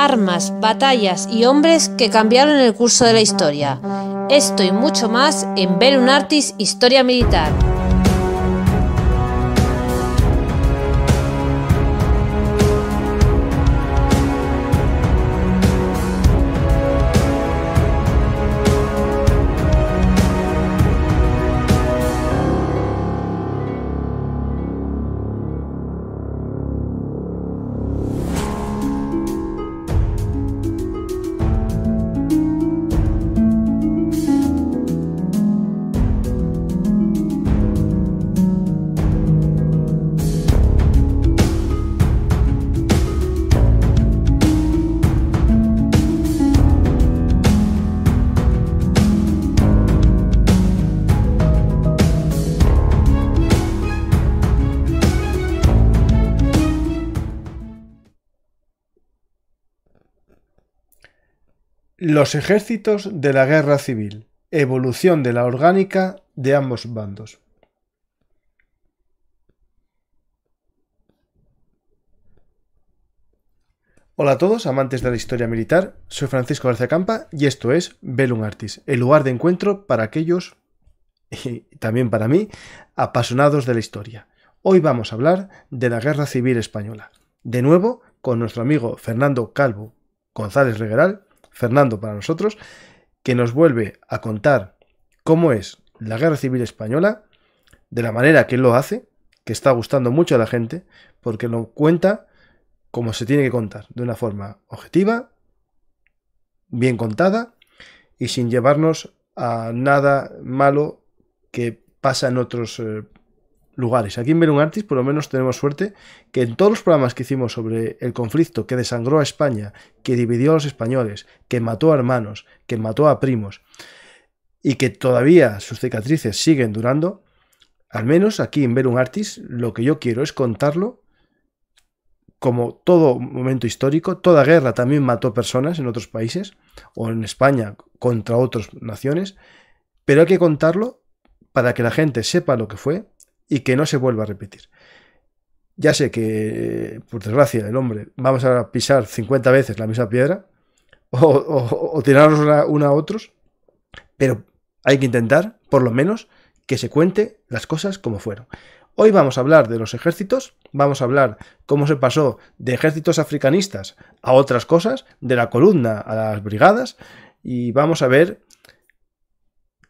armas, batallas y hombres que cambiaron el curso de la historia. Esto y mucho más en Belunartis Historia Militar. Los ejércitos de la guerra civil. Evolución de la orgánica de ambos bandos. Hola a todos, amantes de la historia militar. Soy Francisco García Campa y esto es Velum Artis, el lugar de encuentro para aquellos, y también para mí, apasionados de la historia. Hoy vamos a hablar de la Guerra Civil Española. De nuevo, con nuestro amigo Fernando Calvo González Regeral. Fernando para nosotros, que nos vuelve a contar cómo es la Guerra Civil Española, de la manera que él lo hace, que está gustando mucho a la gente, porque lo cuenta como se tiene que contar, de una forma objetiva, bien contada y sin llevarnos a nada malo que pasa en otros países. Eh, lugares. Aquí en un Artis, por lo menos, tenemos suerte que en todos los programas que hicimos sobre el conflicto que desangró a España, que dividió a los españoles, que mató a hermanos, que mató a primos, y que todavía sus cicatrices siguen durando, al menos aquí en un Artis, lo que yo quiero es contarlo como todo momento histórico, toda guerra también mató personas en otros países o en España contra otras naciones, pero hay que contarlo para que la gente sepa lo que fue, y que no se vuelva a repetir. Ya sé que, por desgracia, el hombre, vamos a pisar 50 veces la misma piedra o, tirarnos una a otros, pero hay que intentar, por lo menos, que se cuente las cosas como fueron. Hoy vamos a hablar de los ejércitos, vamos a hablar cómo se pasó de ejércitos africanistas a otras cosas, de la columna a las brigadas, y vamos a ver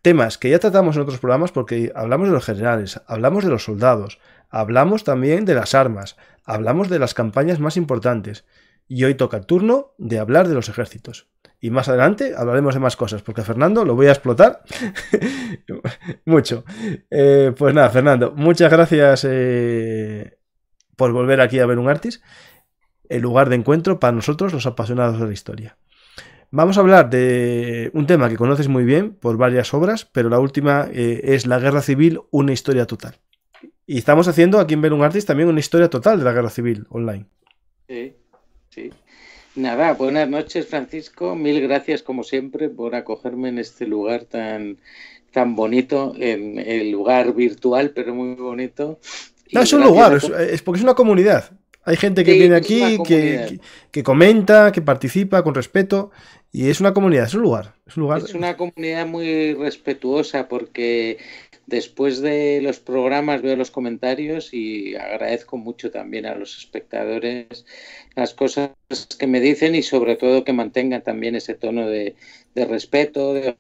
temas que ya tratamos en otros programas porque hablamos de los generales, hablamos de los soldados, hablamos también de las armas, hablamos de las campañas más importantes. Y hoy toca el turno de hablar de los ejércitos. Y más adelante hablaremos de más cosas, porque Fernando lo voy a explotar mucho. Eh, pues nada, Fernando, muchas gracias eh, por volver aquí a ver un artis, el lugar de encuentro para nosotros los apasionados de la historia. Vamos a hablar de un tema que conoces muy bien por varias obras, pero la última eh, es La Guerra Civil, una historia total. Y estamos haciendo aquí en un Artista también una historia total de la Guerra Civil online. Sí, sí. Nada, buenas noches Francisco, mil gracias como siempre por acogerme en este lugar tan, tan bonito, en el lugar virtual pero muy bonito. No, es un lugar, es porque es una comunidad. Hay gente que viene aquí, que, que, que, comenta, que participa con respeto. Y es una comunidad, es un lugar. Es, un lugar... es una comunidad muy respetuosa porque después de los programas veo los comentarios y agradezco mucho también a los espectadores las cosas que me dicen y sobre todo que mantengan también ese tono de, de respeto, de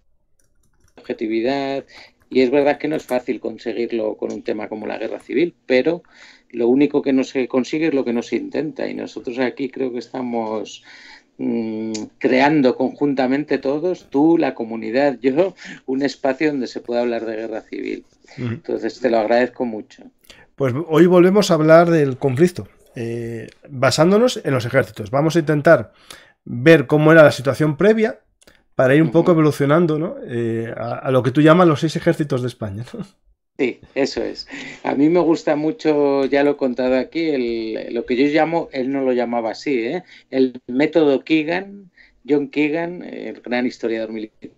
objetividad. Y es verdad que no es fácil conseguirlo con un tema como la guerra civil, pero lo único que no se consigue es lo que no se intenta y nosotros aquí creo que estamos mm, creando conjuntamente todos, tú, la comunidad, yo, un espacio donde se pueda hablar de guerra civil. Entonces te lo agradezco mucho. Pues hoy volvemos a hablar del conflicto, eh, basándonos en los ejércitos. Vamos a intentar ver cómo era la situación previa para ir un poco evolucionando ¿no? Eh, a, lo que tú llamas los seis ejércitos de España. Sí, eso es. A mí me gusta mucho, ya lo he contado aquí, el, lo que yo llamo, él no lo llamaba así, ¿eh? el método Keegan, John Keegan, el gran historiador militar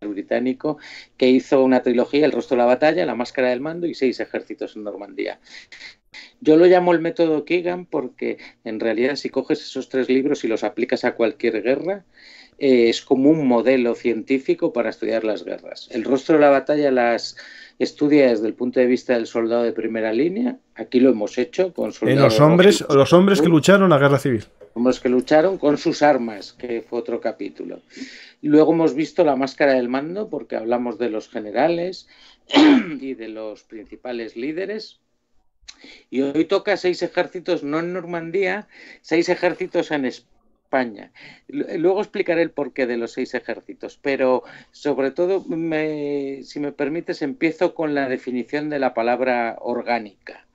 británico, que hizo una trilogía, El rostro de la batalla, La máscara del mando y Seis ejércitos en Normandía. Yo lo llamo el método Keegan porque en realidad si coges esos tres libros y los aplicas a cualquier guerra, eh, es como un modelo científico para estudiar las guerras. El rostro de la batalla las estudia desde el punto de vista del soldado de primera línea. Aquí lo hemos hecho con soldados. En los hombres, los hombres que lucharon la guerra civil. Hombres que lucharon con sus armas, que fue otro capítulo. Luego hemos visto la máscara del mando, porque hablamos de los generales y de los principales líderes. Y hoy toca seis ejércitos, no en Normandía, seis ejércitos en España España. Eh, luego explicaré el porqué de los seis ejércitos, pero sobre todo, si me permites, empiezo con la definición de la palabra orgánica.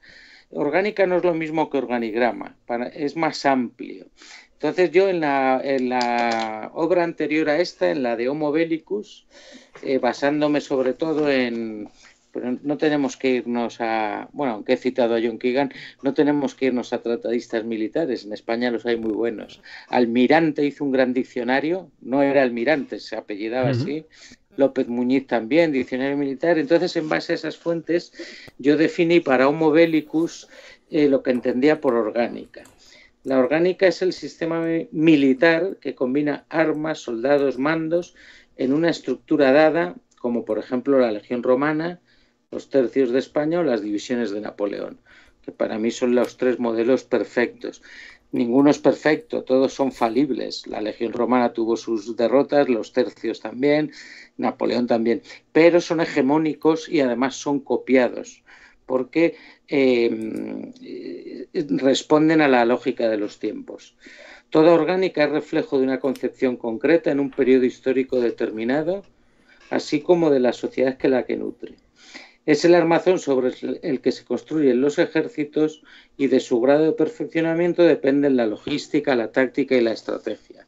Orgánica no es lo mismo que organigrama, es más amplio. Entonces yo en la, en la, obra anterior a esta, en la de Homo Bellicus, eh, basándome sobre todo en, pero pues no tenemos que irnos a, bueno, aunque he citado a John Keegan, no tenemos que irnos a tratadistas militares, en España los hay muy buenos. Almirante hizo un gran diccionario, no era almirante, se apellidaba así. López Muñiz también, diccionario militar. Entonces, en base a esas fuentes, yo definí para Homo Bellicus eh, lo que entendía por orgánica. La orgánica es el sistema militar que combina armas, soldados, mandos en una estructura dada como por ejemplo la Legión Romana, los tercios de España o las divisiones de Napoleón, que para mí son los tres modelos perfectos. Ninguno es perfecto, todos son falibles. La Legión Romana tuvo sus derrotas, los tercios también, Napoleón también, pero son hegemónicos y además son copiados, porque em, eh, responden a la lógica de los tiempos. Toda orgánica es reflejo de una concepción concreta en un periodo histórico determinado, así como de la sociedad que la que nutre. Es el armazón sobre el que se construyen los ejércitos y de su grado de perfeccionamiento dependen la logística, la táctica y la estrategia.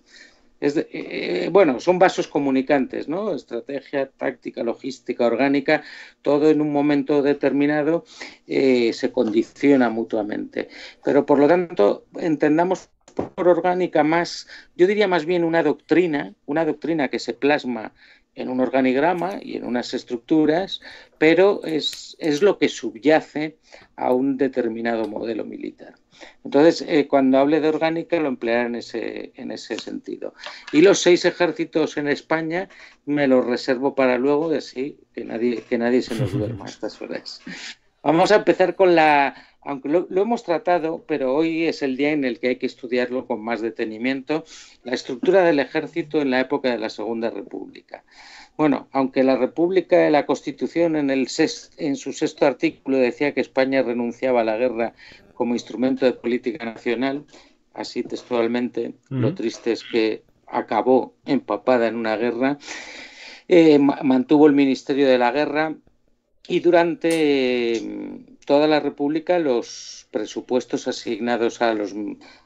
Eh, eh, bueno, son vasos comunicantes, ¿no? Estrategia, táctica, logística, orgánica, todo en un momento determinado eh, se condiciona mutuamente. Pero por lo tanto, entendamos por orgánica más, yo diría más bien una doctrina, una doctrina que se plasma en un organigrama y en unas estructuras, pero es, es lo que subyace a un determinado modelo militar. Entonces, eh, cuando hable de orgánica, lo emplearé en ese, en ese sentido. Y los seis ejércitos en España me los reservo para luego, así que nadie, que nadie se nos duerma a estas horas. Vamos a empezar con la aunque lo, hemos tratado, pero hoy es el día en el que hay que estudiarlo con más detenimiento, la estructura del ejército en la época de la Segunda República. Bueno, aunque la República de la Constitución en, el en su sexto artículo decía que España renunciaba a la guerra como instrumento de política nacional, así textualmente, lo triste es que acabó empapada en una guerra, eh, mantuvo el Ministerio de la Guerra y durante toda la República los presupuestos asignados a los,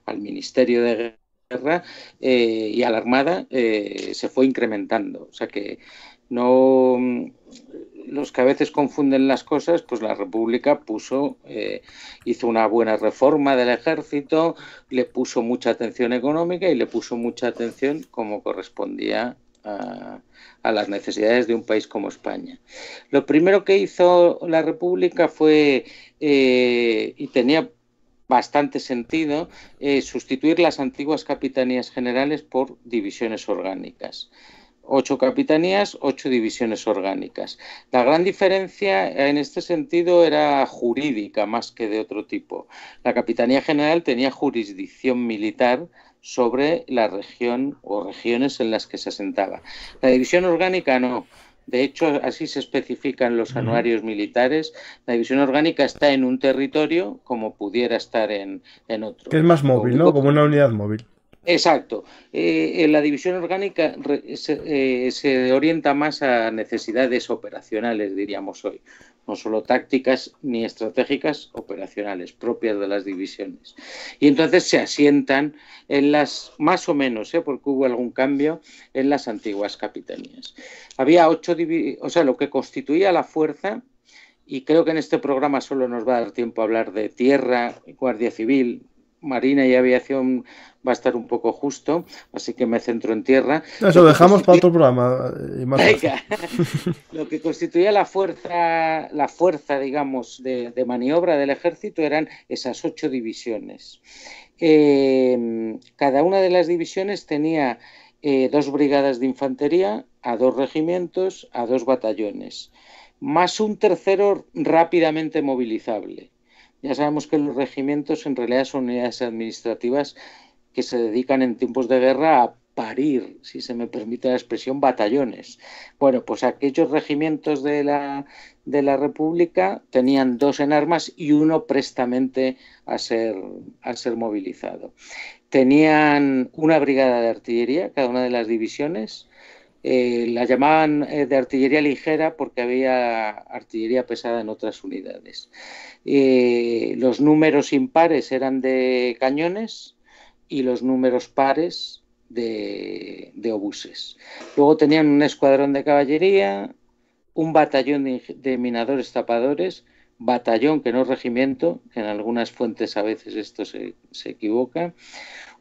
al Ministerio de Guerra eh, y a la Armada eh, se fue incrementando. O sea que no los que a veces confunden las cosas, pues la República puso, eh, hizo una buena reforma del ejército, le puso mucha atención económica y le puso mucha atención como correspondía a, las necesidades de un país como España. Lo primero que hizo la República fue, eh, y tenía bastante sentido, eh, sustituir las antiguas capitanías generales por divisiones orgánicas. Ocho capitanías, ocho divisiones orgánicas. La gran diferencia en este sentido era jurídica más que de otro tipo. La Capitanía General tenía jurisdicción militar, sobre la región o regiones en las que se asentaba. La división orgánica no. De hecho, así se especifican los anuarios militares. La división orgánica está en un territorio como pudiera estar en, otro. es más móvil, ¿no? Como una unidad móvil. Exacto. Eh, la división orgánica eh, se, orienta más a necesidades operacionales, diríamos hoy, no solo tácticas ni estratégicas, operacionales propias de las divisiones. Y entonces se asientan en las, más o menos, eh, porque hubo algún cambio, en las antiguas capitanías. Había ocho, o sea, lo que constituía la fuerza y creo que en este programa solo nos va a dar tiempo a hablar de tierra, guardia civil, marina y aviación va a estar un poco justo, así que me centro en tierra. Eso lo dejamos para otro programa. Eh, lo que constituía la fuerza, la fuerza, digamos, de, maniobra del ejército eran esas ocho divisiones. Em, cada una de las divisiones tenía eh, dos brigadas de infantería, a dos regimientos, a dos batallones, más un tercero rápidamente movilizable. Ya sabemos que los regimientos en realidad son unidades administrativas que se dedican en tiempos de guerra a parir, si se me permite la expresión, batallones. Bueno, pues aquellos regimientos de la, de la República tenían dos en armas y uno prestamente a ser, a ser movilizado. Tenían una brigada de artillería, cada una de las divisiones, eh, la llamaban eh, de artillería ligera porque había artillería pesada en otras unidades. Eh, los números impares eran de cañones y los números pares de, obuses. Luego tenían un escuadrón de caballería, un batallón de, minadores tapadores, batallón, que no regimiento, que en algunas fuentes a veces esto se equivoca,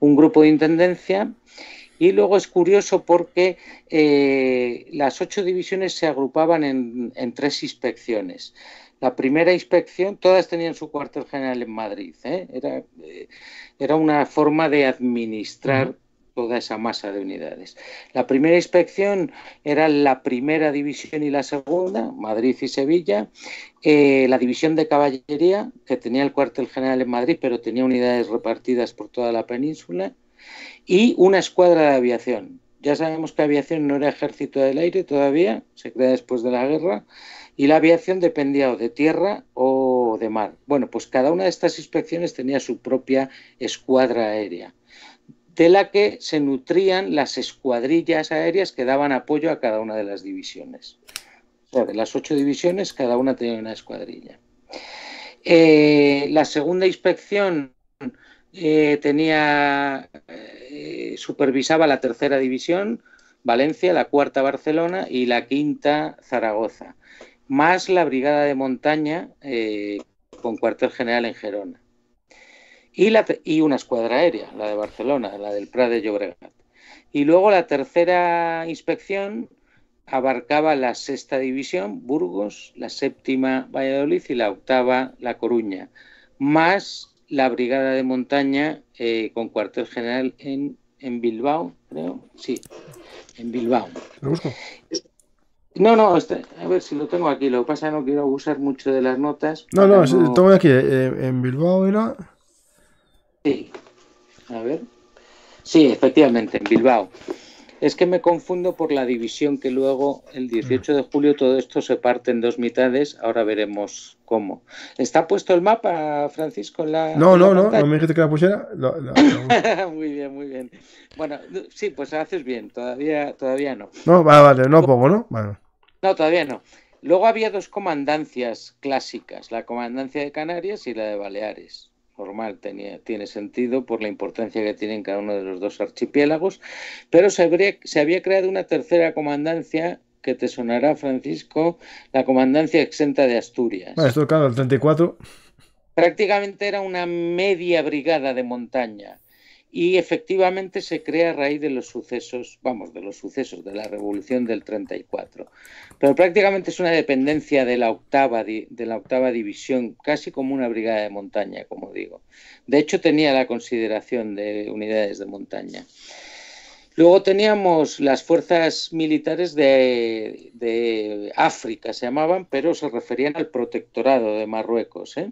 un grupo de intendencia y luego es curioso porque eh, las ocho divisiones se agrupaban en, tres inspecciones. La primera inspección, todas tenían su cuartel general en Madrid. ¿eh? Eh, era, una forma de administrar toda esa masa de unidades. La primera inspección era la primera división y la segunda, Madrid y Sevilla. la división de caballería, que tenía el cuartel general en Madrid, pero tenía unidades repartidas por toda la península y una escuadra de aviación. Ya sabemos que aviación no era ejército del aire todavía, se crea después de la guerra, y la aviación dependía o de tierra o de mar. Bueno, pues cada una de estas inspecciones tenía su propia escuadra aérea, de la que se nutrían las escuadrillas aéreas que daban apoyo a cada una de las divisiones. de las ocho divisiones, cada una tenía una escuadrilla. Eh, la segunda inspección eh, tenía eh, supervisaba la tercera división, Valencia, la cuarta Barcelona y la quinta Zaragoza, más la brigada de montaña eh, con cuartel general en Gerona y, la, y una escuadra aérea, la de Barcelona, la del Prat de Llobregat. Y luego la tercera inspección abarcaba la sexta división, Burgos, la séptima Valladolid y la octava La Coruña, más la Brigada de Montaña eh, con cuartel general en, Bilbao, creo. Sí, en Bilbao. No, no, este, a ver si lo tengo aquí. Lo que pasa es que no quiero abusar mucho de las notas. No, no, estoy aquí. Eh, eh, en Bilbao era. Sí, a ver. Sí, efectivamente, en Bilbao. Es que me confundo por la división que luego el 18 de julio todo esto se parte en dos mitades. Ahora veremos cómo. ¿Está puesto el mapa, Francisco? la, no, no, no, no. me dijiste que la pusiera? muy bien, muy bien. Bueno, sí, pues haces bien. Todavía, todavía no. No, vale, vale. No pongo, ¿no? No, todavía no. Luego había dos comandancias clásicas, la comandancia de Canarias y la de Baleares normal, tenía, tiene sentido por la importancia que tienen cada uno de los dos archipiélagos, pero se, habría, se había creado una tercera comandancia que te sonará, Francisco, la comandancia exenta de Asturias. Bueno, esto claro, el 34. Prácticamente era una media brigada de montaña y efectivamente se crea a raíz de los sucesos, vamos, de los sucesos de la Revolución del 34. Pero prácticamente es una dependencia de la octava, de la octava división, casi como una brigada de montaña, como digo. De hecho, tenía la consideración de unidades de montaña. Luego teníamos las fuerzas militares de, de África, se llamaban, pero se referían al protectorado de Marruecos. ¿eh?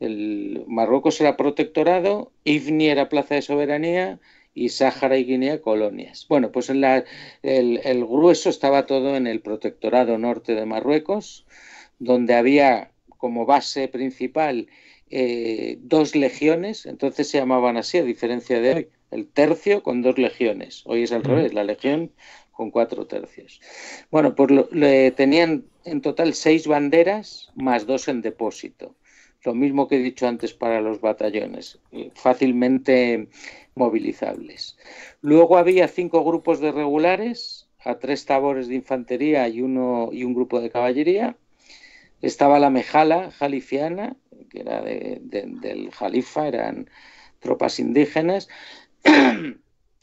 el Marruecos era protectorado, Ifni era plaza de soberanía y Sáhara y Guinea colonias. Bueno, pues el, grueso estaba todo en el protectorado norte de Marruecos, donde había como base principal eh, dos legiones, entonces se llamaban así, a diferencia de hoy, el tercio con dos legiones. Hoy es al revés, la legión con cuatro tercios. Bueno, pues tenían en total seis banderas más dos en depósito lo mismo que he dicho antes para los batallones, eh, fácilmente movilizables. Luego había cinco grupos de regulares, a tres tabores de infantería y, uno, y un grupo de caballería. Estaba la Mejala jalifiana, que era del Jalifa, eran tropas indígenas.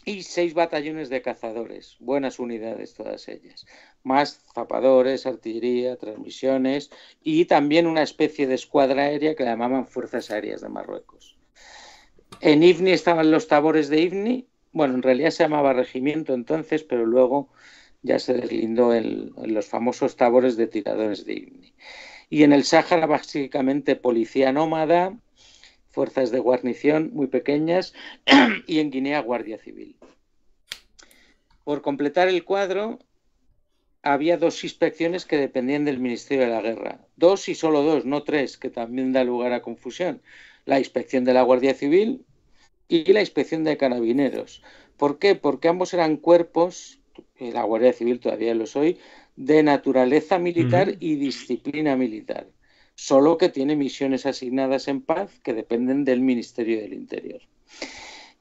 y seis batallones de cazadores, buenas unidades todas ellas, más zapadores, artillería, transmisiones y también una especie de escuadra aérea que llamaban Fuerzas Aéreas de Marruecos. En Ivni estaban los tabores de Ivni. bueno, en realidad se llamaba regimiento entonces, pero luego ya se deslindó en, los famosos tabores de tiradores de Ivni. Y en el Sáhara básicamente policía nómada, fuerzas de guarnición muy pequeñas y en Guinea Guardia Civil. Por completar el cuadro, había dos inspecciones que dependían del Ministerio de la Guerra. Dos y solo dos, no tres, que también da lugar a confusión. La inspección de la Guardia Civil y la inspección de carabineros. ¿Por qué? Porque ambos eran cuerpos, eh, la Guardia Civil todavía lo soy, de naturaleza militar y disciplina militar solo que tiene misiones asignadas en paz que dependen del Ministerio del Interior.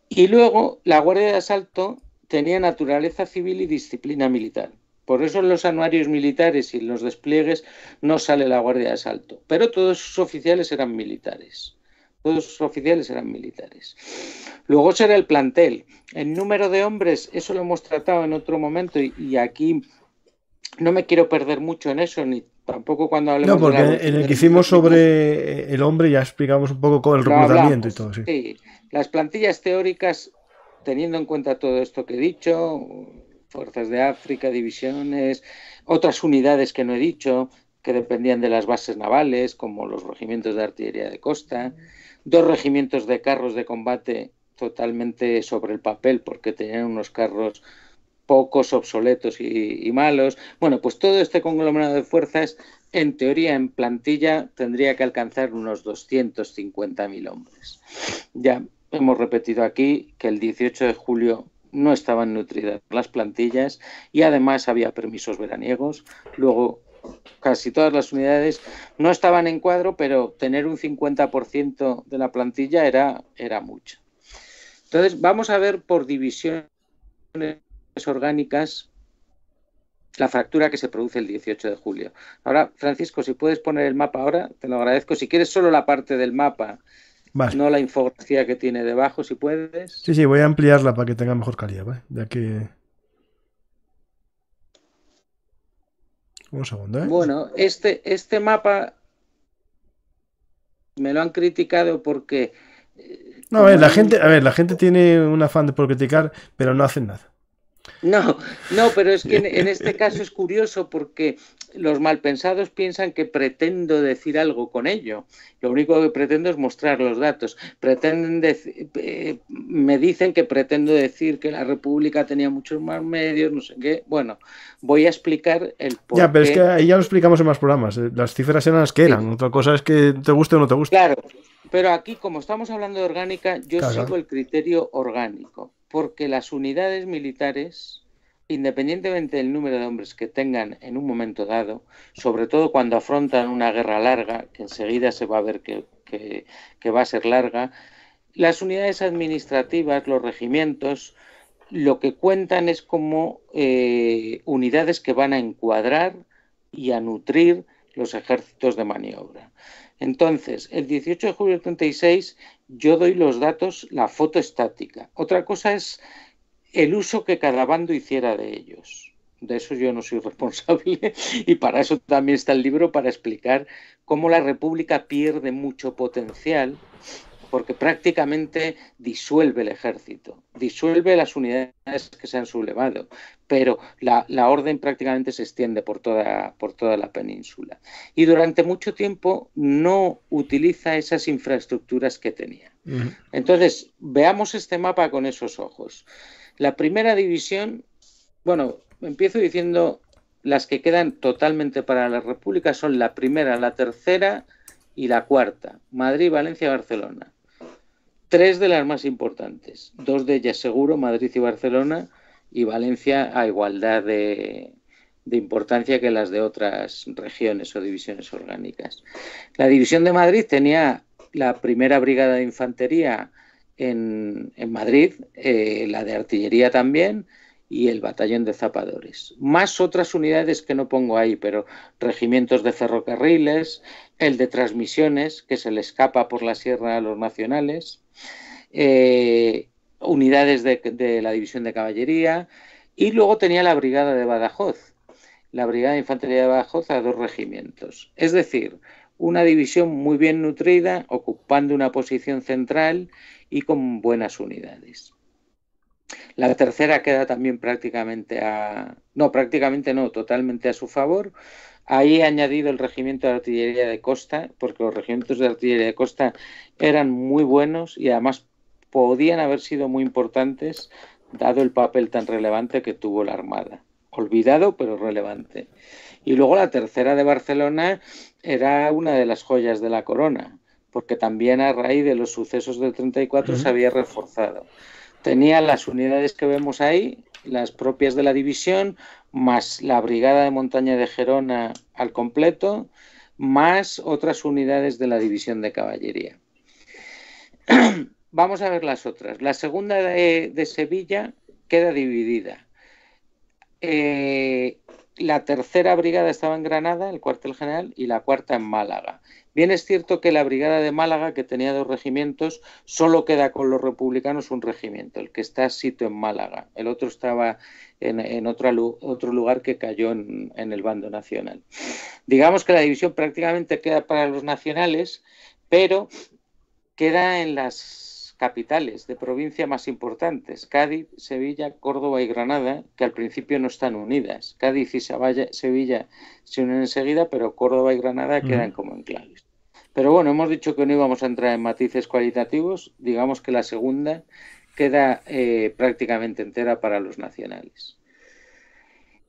Y luego, la Guardia de Asalto tenía naturaleza civil y disciplina militar. Por eso en los anuarios militares y en los despliegues no sale la Guardia de Asalto. Pero todos sus oficiales eran militares. Todos sus oficiales eran militares. Luego será el plantel. El número de hombres, eso lo hemos tratado en otro momento y, y aquí no me quiero perder mucho en eso, ni Tampoco cuando hablemos. No, porque en el que, hicimos sobre eh, el hombre ya explicamos un poco con el reclutamiento y todo. sí, las plantillas teóricas, teniendo en cuenta todo esto que he dicho, fuerzas de África, divisiones, otras unidades que no he dicho, que dependían de las bases navales, como los regimientos de artillería de costa, dos regimientos de carros de combate totalmente sobre el papel, porque tenían unos carros pocos, obsoletos y, malos. Bueno, pues todo este conglomerado de fuerzas, en teoría, en plantilla, tendría que alcanzar unos 250.000 hombres. Ya hemos repetido aquí que el 18 de julio no estaban nutridas las plantillas y además había permisos veraniegos. Luego, casi todas las unidades no estaban en cuadro, pero tener un 50% de la plantilla era, era mucho. Entonces, vamos a ver por divisiones orgánicas, la fractura que se produce el 18 de julio. Ahora, Francisco, si puedes poner el mapa ahora, te lo agradezco. Si quieres solo la parte del mapa, no la infografía que tiene debajo, si puedes. Sí, sí, voy a ampliarla para que tenga mejor calidad, Ya que... Un segundo, ¿eh? Bueno, este, este mapa me lo han criticado porque... Eh, no, a ver, la gente, a ver, la gente tiene un afán por criticar, pero no hacen nada. No, no, pero es que en, este caso es curioso porque los malpensados piensan que pretendo decir algo con ello. Lo único que pretendo es mostrar los datos. Pretenden eh, me dicen que pretendo decir que la República tenía muchos más medios, no sé qué. Bueno, voy a explicar el porqué. Ya, pero es que ahí ya lo explicamos en más programas. Eh. Las cifras eran las que eran. Otra cosa es que te guste o no te guste. Claro, pero aquí como estamos hablando de orgánica, yo sigo el criterio orgánico porque las unidades militares, independientemente del número de hombres que tengan en un momento dado, sobre todo cuando afrontan una guerra larga, que enseguida se va a ver que, va a ser larga, las unidades administrativas, los regimientos, lo que cuentan es como eh, unidades que van a encuadrar y a nutrir los ejércitos de maniobra. Entonces, el 18 de julio del 36 yo doy los datos, la foto estática. Otra cosa es el uso que cada bando hiciera de ellos. De eso yo no soy responsable y para eso también está el libro, para explicar cómo la República pierde mucho potencial porque prácticamente disuelve el ejército, disuelve las unidades que se han sublevado, pero la, orden prácticamente se extiende por toda, por toda la península. Y durante mucho tiempo no utiliza esas infraestructuras que tenía. Entonces, veamos este mapa con esos ojos. La primera división, bueno, empiezo diciendo las que quedan totalmente para la República son la primera, la tercera y la cuarta, Madrid, Valencia, Barcelona tres de las más importantes, dos de ellas seguro, Madrid y Barcelona, y Valencia a igualdad de, importancia que las de otras regiones o divisiones orgánicas. La división de Madrid tenía la primera brigada de infantería en, Madrid, eh, la de artillería también y el batallón de zapadores, más otras unidades que no pongo ahí, pero regimientos de ferrocarriles, el de transmisiones, que se le escapa por la sierra a los nacionales, eh, unidades de, de la División de Caballería y luego tenía la Brigada de Badajoz, la Brigada de Infantería de Badajoz a dos regimientos. Es decir, una división muy bien nutrida, ocupando una posición central y con buenas unidades. La tercera queda también prácticamente a. No, prácticamente no, totalmente a su favor, Ahí he añadido el regimiento de artillería de costa, porque los regimientos de artillería de costa eran muy buenos y además podían haber sido muy importantes dado el papel tan relevante que tuvo la Armada. Olvidado, pero relevante. Y luego la tercera de Barcelona era una de las joyas de la corona, porque también a raíz de los sucesos del 34 se había reforzado. Tenía las unidades que vemos ahí, las propias de la división, más la Brigada de Montaña de Gerona al completo, más otras unidades de la división de caballería. Vamos a ver las otras. La segunda de, Sevilla queda dividida. Eh, la tercera brigada estaba en Granada, el cuartel general, y la cuarta en Málaga. Bien es cierto que la Brigada de Málaga, que tenía dos regimientos, solo queda con los republicanos un regimiento, el que está sito en Málaga. El otro estaba en, otro lugar que cayó en, en el bando nacional. Digamos que la división prácticamente queda para los nacionales, pero queda en las capitales de provincia más importantes, Cádiz, Sevilla, Córdoba y Granada, que al principio no están unidas. Cádiz y Sevilla se unen enseguida, pero Córdoba y Granada mm. quedan como enclaves. Pero bueno, hemos dicho que no íbamos a entrar en matices cualitativos. Digamos que la segunda queda eh, prácticamente entera para los nacionales.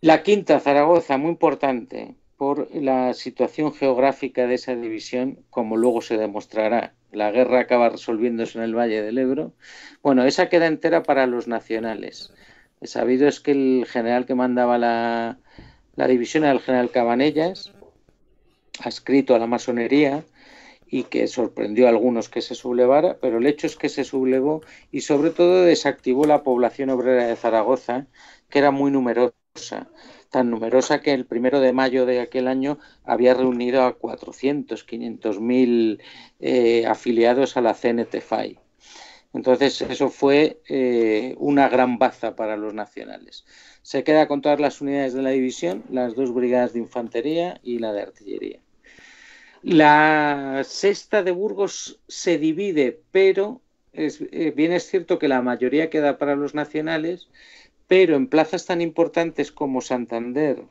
La quinta, Zaragoza, muy importante por la situación geográfica de esa división, como luego se demostrará. La guerra acaba resolviéndose en el Valle del Ebro. Bueno, esa queda entera para los nacionales. El sabido es que el general que mandaba la, división era el general Cabanellas, adscrito a la masonería, y que sorprendió a algunos que se sublevara, pero el hecho es que se sublevó y sobre todo desactivó la población obrera de Zaragoza, que era muy numerosa, tan numerosa que el primero de mayo de aquel año había reunido a 400, 500 mil eh, afiliados a la cnt Entonces eso fue eh, una gran baza para los nacionales. Se queda con todas las unidades de la división, las dos brigadas de infantería y la de artillería. La sexta de Burgos se divide, pero es, eh, bien es cierto que la mayoría queda para los nacionales, pero en plazas tan importantes como Santander,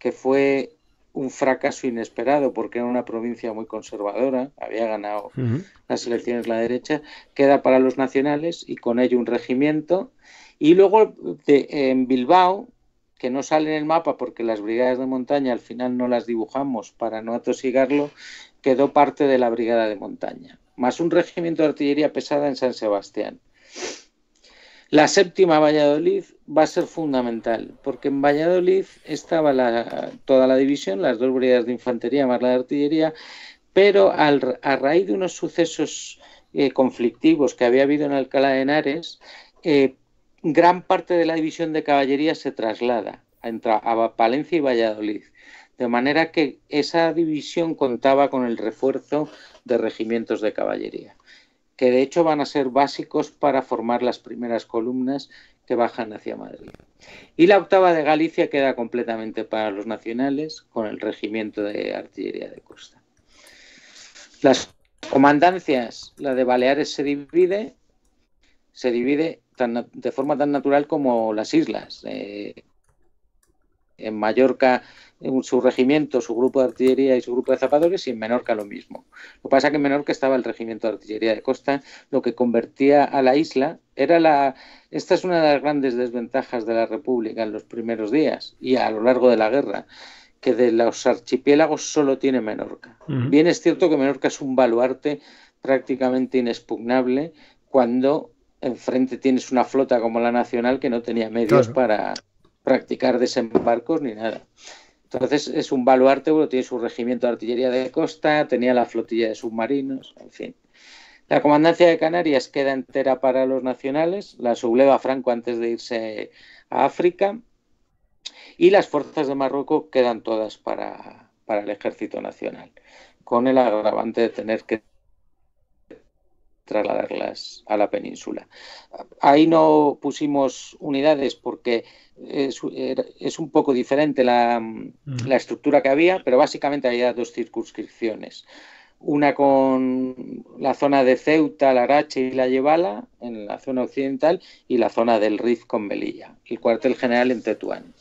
que fue un fracaso inesperado porque era una provincia muy conservadora, había ganado las elecciones la derecha, queda para los nacionales y con ello un regimiento. Y luego en Bilbao, que no sale en el mapa porque las brigadas de montaña al final no las dibujamos para no atosigarlo, quedó parte de la brigada de montaña, más un regimiento de artillería pesada en San Sebastián. La séptima Valladolid va a ser fundamental, porque en Valladolid estaba toda la división, las dos brigadas de infantería más la de artillería, pero a raíz de unos sucesos eh, conflictivos que había habido en Alcalá de Henares, eh, gran parte de la división de caballería se traslada a Palencia y Valladolid, de manera que esa división contaba con el refuerzo de regimientos de caballería, que de hecho van a ser básicos para formar las primeras columnas que bajan hacia Madrid. Y la octava de Galicia queda completamente para los nacionales con el regimiento de artillería de costa. Las comandancias, la de Baleares se divide, se divide de forma tan natural como las islas. Eh, en Mallorca eh, su regimiento, su grupo de artillería y su grupo de zapadores y en Menorca lo mismo. Lo que pasa es que en Menorca estaba el regimiento de artillería de costa, lo que convertía a la isla era la esta es una de las grandes desventajas de la República en los primeros días y a lo largo de la guerra que de los archipiélagos solo tiene Menorca. Bien es cierto que Menorca es un baluarte prácticamente inexpugnable cuando enfrente tienes una flota como la nacional que no tenía medios para practicar desembarcos ni nada. Entonces es un baluarte, Uno tiene su regimiento de artillería de costa, tenía la flotilla de submarinos, en fin. La comandancia de Canarias queda entera para los nacionales, la subleva Franco antes de irse a África y las fuerzas de Marruecos quedan todas para, para el ejército nacional, con el agravante de tener que trasladarlas a la península. Ahí no pusimos unidades porque es, un poco diferente la, estructura que había, pero básicamente había dos circunscripciones. Una con la zona de Ceuta, Larache y La Yebala, en la zona occidental, y la zona del Rif con Melilla, el cuartel general en Tetuán.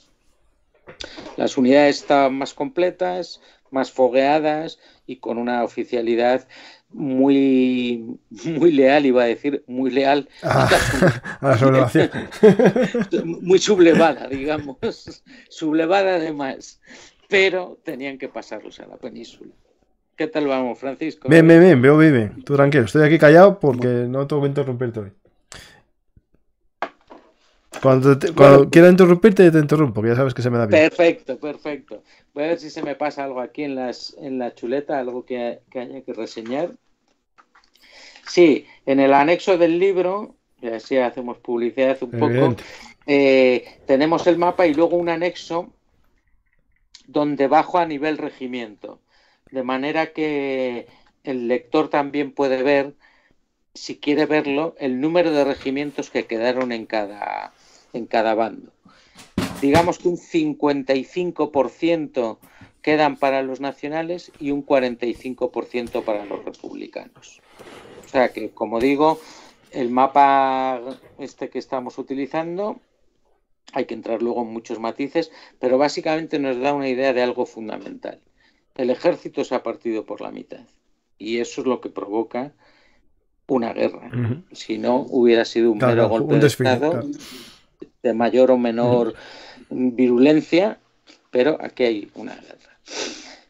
Las unidades estaban más completas, más fogueadas y con una oficialidad muy, muy leal, iba a decir, muy leal ah, a muy sublevada, digamos, sublevada además, pero tenían que pasarlos a la península. ¿Qué tal vamos, Francisco? Bien, bien, bien, veo bien, Tú tranquilo, estoy aquí callado porque no tengo que interrumpirte hoy. Cuando, te, cuando interrumpirte, te interrumpo, ya sabes que se me da bien. Perfecto, perfecto. Voy a ver si se me pasa algo aquí en, las, en la chuleta, algo que, que haya que reseñar. Sí, en el anexo del libro, y así hacemos publicidad un poco, eh, tenemos el mapa y luego un anexo donde bajo a nivel regimiento, de manera que el lector también puede ver, si quiere verlo, el número de regimientos que quedaron en cada, en cada bando. Digamos que un 55% quedan para los nacionales y un 45% para los republicanos. O sea que, como digo, el mapa este que estamos utilizando, hay que entrar luego en muchos matices, pero básicamente nos da una idea de algo fundamental. El ejército se ha partido por la mitad y eso es lo que provoca una guerra. Si no, hubiera sido un mero golpe de Estado de mayor o menor virulencia, pero aquí hay una guerra.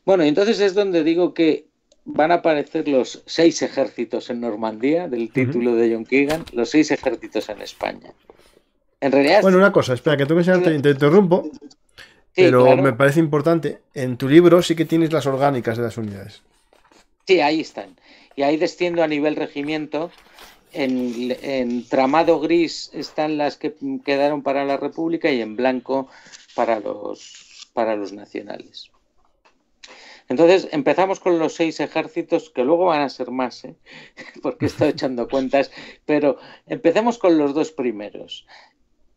Bueno, entonces es donde digo que van a aparecer los seis ejércitos en Normandía, del título de John Keegan, los seis ejércitos en España. En realidad. Bueno, una cosa, espera, que te, interrumpo. pero me parece importante. En tu libro sí que tienes las orgánicas de las unidades. Sí, ahí están. Y ahí desciendo a nivel regimiento. En, en tramado gris están las que quedaron para la República y en blanco para los, para los nacionales. Entonces empezamos con los seis ejércitos, que luego van a ser más, ¿eh? porque he estado echando cuentas, pero empecemos con los dos primeros.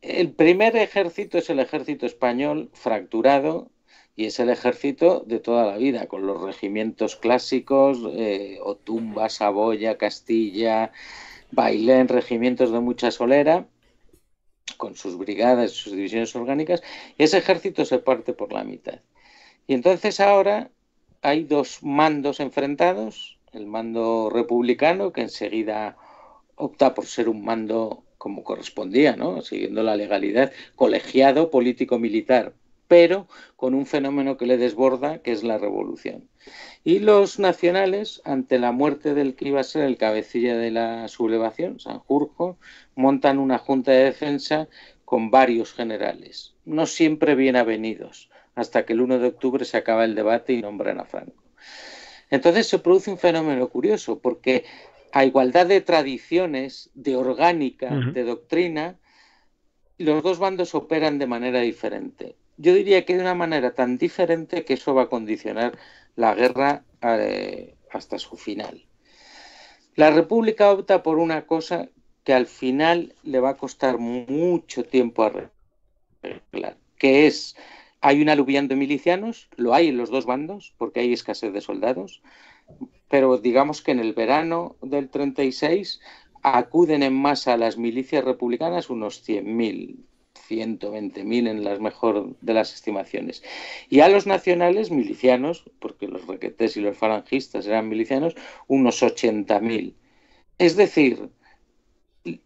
El primer ejército es el ejército español fracturado y es el ejército de toda la vida, con los regimientos clásicos, eh, Otumba, Saboya, Castilla, Bailén, regimientos de mucha solera, con sus brigadas, sus divisiones orgánicas, y ese ejército se parte por la mitad. Y entonces ahora hay dos mandos enfrentados, el mando republicano, que enseguida opta por ser un mando como correspondía, ¿no? siguiendo la legalidad, colegiado político-militar, pero con un fenómeno que le desborda, que es la revolución. Y los nacionales, ante la muerte del que iba a ser el cabecilla de la sublevación, Sanjurjo, montan una junta de defensa con varios generales, no siempre bien avenidos, hasta que el 1 de octubre se acaba el debate y nombran a Franco. Entonces se produce un fenómeno curioso, porque a igualdad de tradiciones, de orgánica, de doctrina, los dos bandos operan de manera diferente. Yo diría que de una manera tan diferente que eso va a condicionar la guerra eh, hasta su final. La República opta por una cosa que al final le va a costar mucho tiempo arreglar, que es hay un aluvión de milicianos, lo hay en los dos bandos, porque hay escasez de soldados, pero digamos que en el verano del 36 acuden en masa a las milicias republicanas unos 100.000, 120.000 en las mejor de las estimaciones. Y a los nacionales milicianos, porque los requetés y los falangistas eran milicianos, unos 80.000. Es decir,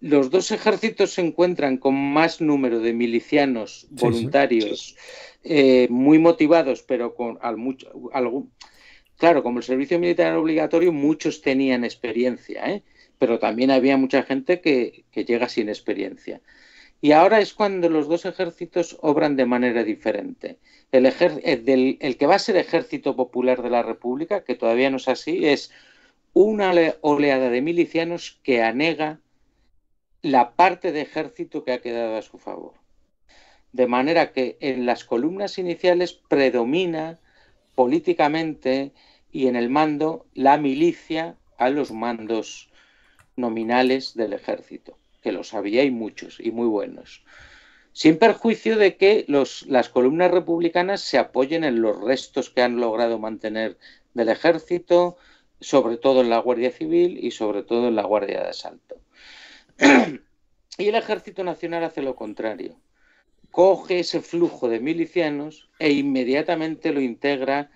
los dos ejércitos se encuentran con más número de milicianos voluntarios eh, muy motivados, pero con algún, claro, como el servicio militar obligatorio, muchos tenían experiencia, ¿eh? pero también había mucha gente que, llega sin experiencia. Y ahora es cuando los dos ejércitos obran de manera diferente. El, el, que va a ser ejército popular de la República, que todavía no es así, es una oleada de milicianos que anega la parte de ejército que ha quedado a su favor. De manera que en las columnas iniciales predomina políticamente y en el mando la milicia a los mandos nominales del ejército, que los había y muchos y muy buenos, sin perjuicio de que las columnas republicanas se apoyen en los restos que han logrado mantener del ejército, sobre todo en la Guardia Civil y sobre todo en la Guardia de Asalto y el Ejército Nacional hace lo contrario. Coge ese flujo de milicianos e inmediatamente lo integra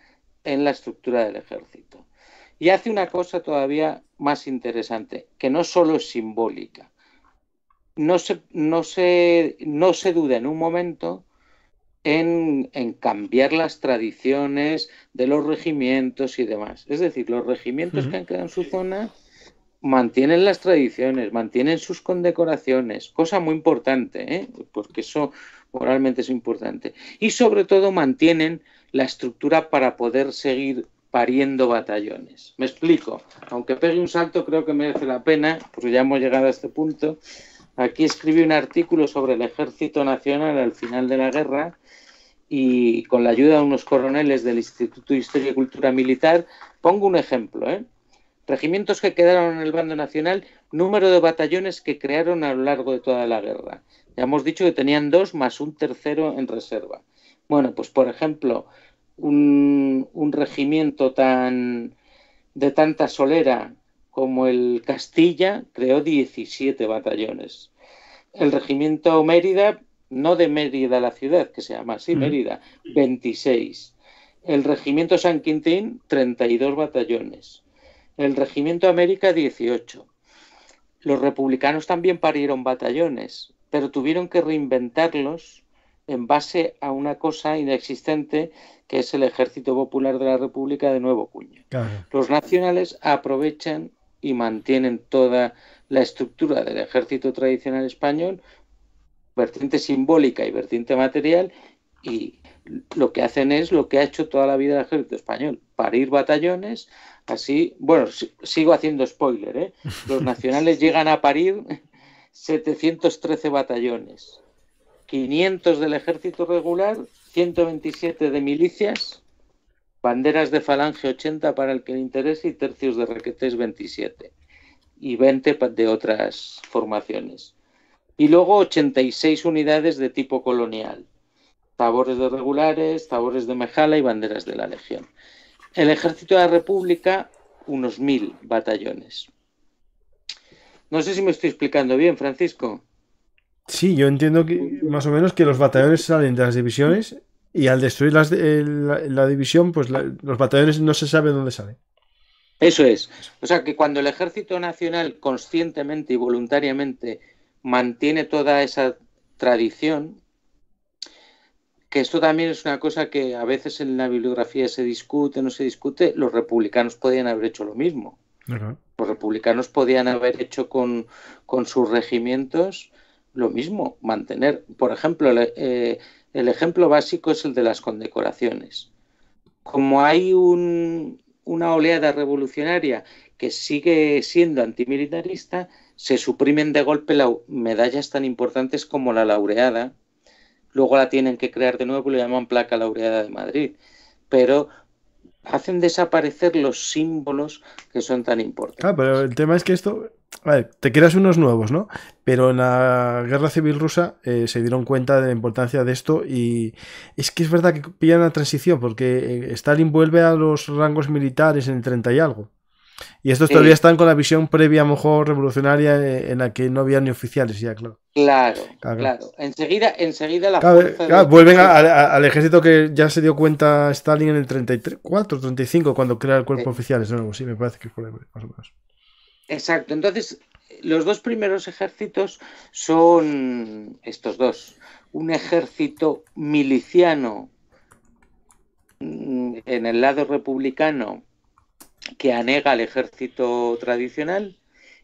en la estructura del ejército. Y hace una cosa todavía más interesante, que no solo es simbólica. No se, no se, duda en un momento en, cambiar las tradiciones de los regimientos y demás. Es decir, los regimientos que han quedado en su zona mantienen las tradiciones, mantienen sus condecoraciones, cosa muy importante, ¿eh? porque eso moralmente es importante. Y sobre todo mantienen la estructura para poder seguir pariendo batallones. Me explico, aunque pegue un salto creo que merece la pena, porque ya hemos llegado a este punto. Aquí escribí un artículo sobre el ejército nacional al final de la guerra y con la ayuda de unos coroneles del Instituto de Historia y Cultura Militar, pongo un ejemplo, ¿eh? regimientos que quedaron en el bando nacional, número de batallones que crearon a lo largo de toda la guerra. Ya hemos dicho que tenían dos más un tercero en reserva. Bueno, pues por ejemplo, un, regimiento tan de tanta solera como el Castilla creó 17 batallones. El regimiento Mérida, no de Mérida la ciudad, que se llama así, Mérida, 26. El regimiento San Quintín, 32 batallones el Regimiento América 18. Los republicanos también parieron batallones, pero tuvieron que reinventarlos en base a una cosa inexistente que es el Ejército Popular de la República de Nuevo Cuño. Los nacionales aprovechan y mantienen toda la estructura del ejército tradicional español, vertiente simbólica y vertiente material, y lo que hacen es lo que ha hecho toda la vida el ejército español, parir batallones, Así, bueno, sigo haciendo spoiler, ¿eh? Los nacionales llegan a parir 713 batallones, 500 del ejército regular, 127 de milicias, banderas de falange 80 para el que le interese y tercios de requetes 27 y 20 de otras formaciones. Y luego 86 unidades de tipo colonial, tabores de regulares, tabores de mejala y banderas de la Legión. El ejército de la República, unos mil batallones. No sé si me estoy explicando bien, Francisco. Sí, yo entiendo que más o menos que los batallones salen de las divisiones y al destruir la, división, pues los batallones no se sabe dónde salen. Eso es. O sea que cuando el Ejército Nacional conscientemente y voluntariamente mantiene toda esa tradición, que esto también es una cosa que a veces en la bibliografía se discute, no se discute, los republicanos podían haber hecho lo mismo. Los republicanos podían haber hecho con, sus regimientos lo mismo, mantener, por ejemplo, el, eh, el ejemplo básico es el de las condecoraciones. Como hay un, una oleada revolucionaria que sigue siendo antimilitarista, se suprimen de golpe medallas tan importantes como la laureada, luego la tienen que crear de nuevo y le llaman placa laureada de Madrid. Pero hacen desaparecer los símbolos que son tan importantes. pero el tema es que esto, te creas unos nuevos, ¿no? Pero en la guerra civil rusa eh, se dieron cuenta de la importancia de esto y es que es verdad que pillan la transición porque eh, Stalin vuelve a los rangos militares en el 30 y algo. Y estos todavía están con la visión previa, a lo mejor revolucionaria, eh, en la que no había ni oficiales, ya, claro. Claro, claro. Enseguida, la Vuelven al ejército que ya se dio cuenta Stalin en el 34, 35, cuando crea el cuerpo eh. oficiales oficial, sí, me parece que es por más o menos. Exacto, entonces los dos primeros ejércitos son estos dos: un ejército miliciano mm, en el lado republicano que anega al ejército tradicional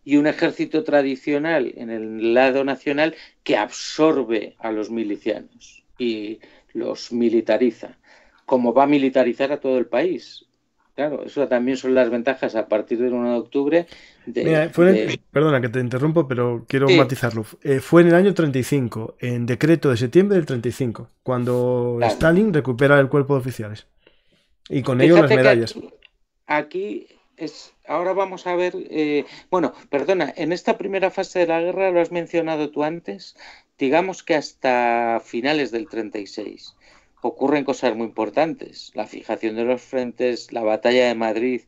y un ejército tradicional en el lado nacional que absorbe a los milicianos y los militariza, como va a militarizar a todo el país. Claro, eso también son las ventajas a partir del 1 de octubre. Perdona que te interrumpo, pero quiero matizarlo. Eh, fue en el año 35, en decreto de septiembre del 35, cuando Stalin recupera el cuerpo de oficiales. Y con ellos ello las medallas aquí es, ahora vamos a ver, eh, bueno, perdona, en esta primera fase de la guerra, lo has mencionado tú antes, digamos que hasta finales del 36 ocurren cosas muy importantes, la fijación de los frentes, la batalla de Madrid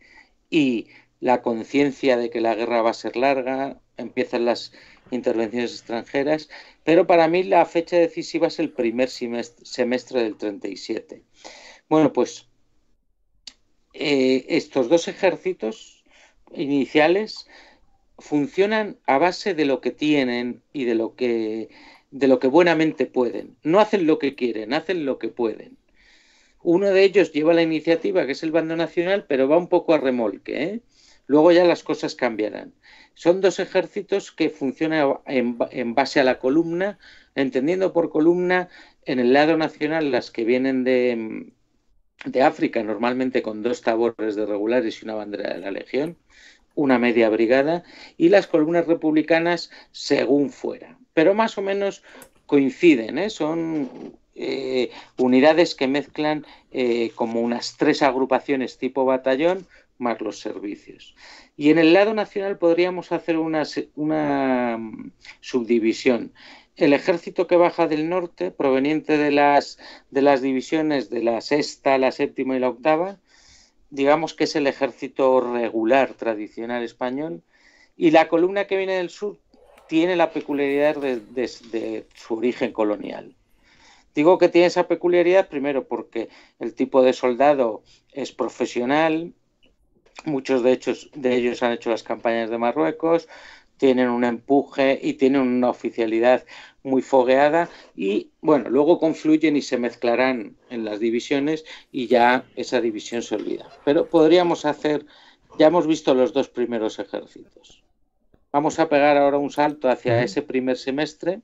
y la conciencia de que la guerra va a ser larga, empiezan las intervenciones extranjeras, pero para mí la fecha decisiva es el primer semestre, semestre del 37. Bueno, pues eh, estos dos ejércitos iniciales funcionan a base de lo que tienen y de lo que de lo que buenamente pueden. No hacen lo que quieren, hacen lo que pueden. Uno de ellos lleva la iniciativa, que es el bando nacional, pero va un poco a remolque. ¿eh? Luego ya las cosas cambiarán. Son dos ejércitos que funcionan en, base a la columna, entendiendo por columna en el lado nacional las que vienen de, de África, normalmente con dos tabores de regulares y una bandera de la Legión, una media brigada, y las columnas republicanas según fuera. Pero más o menos coinciden, ¿eh? son eh, unidades que mezclan eh, como unas tres agrupaciones tipo batallón más los servicios. Y en el lado nacional podríamos hacer una mm, subdivisión el ejército que baja del norte, proveniente de las, de las divisiones de la sexta, la séptima y la octava, digamos que es el ejército regular tradicional español, y la columna que viene del sur tiene la peculiaridad de, su origen colonial. Digo que tiene esa peculiaridad primero porque el tipo de soldado es profesional, muchos de, hechos, de ellos han hecho las campañas de Marruecos, tienen un empuje y tienen una oficialidad muy fogueada y bueno, luego confluyen y se mezclarán en las divisiones y ya esa división se olvida. Pero podríamos hacer, ya hemos visto los dos primeros ejércitos. Vamos a pegar ahora un salto hacia ese primer semestre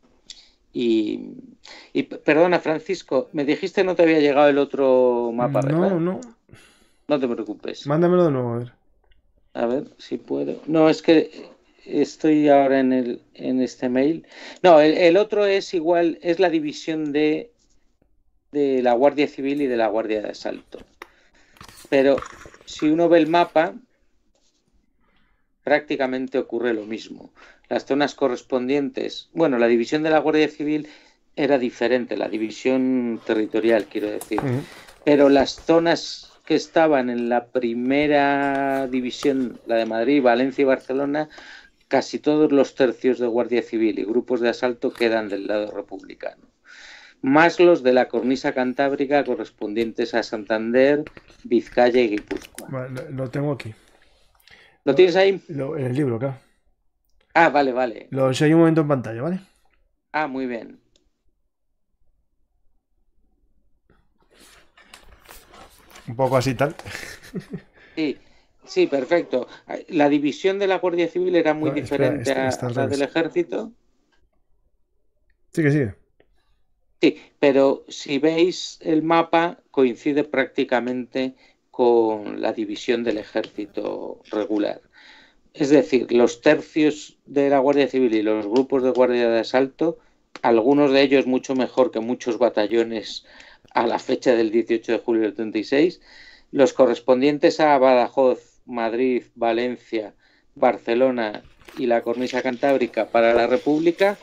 y, y perdona Francisco, me dijiste no te había llegado el otro mapa. No, no. No te preocupes. Mándamelo de nuevo a ver. A ver si puedo. No, es que estoy ahora en, el, en este mail. No, el, otro es igual, es la división de, de la Guardia Civil y de la Guardia de Asalto. Pero si uno ve el mapa, prácticamente ocurre lo mismo. Las zonas correspondientes, bueno, la división de la Guardia Civil era diferente, la división territorial, quiero decir. Pero las zonas que estaban en la primera división, la de Madrid, Valencia y Barcelona, Casi todos los tercios de Guardia Civil y grupos de asalto quedan del lado republicano, más los de la cornisa cantábrica correspondientes a Santander, Vizcaya y Guipúzcoa. lo tengo aquí. ¿Lo tienes ahí? en el libro, acá. Ah, vale, vale. Lo enseño un momento en pantalla, ¿vale? Ah, muy bien. Un poco así tal. Sí. Sí, perfecto. La división de la Guardia Civil era muy diferente a, la del ejército. Sí, que sí. Sí, pero si veis el mapa, coincide prácticamente con la división del ejército regular. Es decir, los tercios de la Guardia Civil y los grupos de Guardia de Asalto, algunos de ellos mucho mejor que muchos batallones a la fecha del 18 de julio del 36, los correspondientes a Badajoz, Madrid, Valencia, Barcelona y la cornisa cantábrica para la República,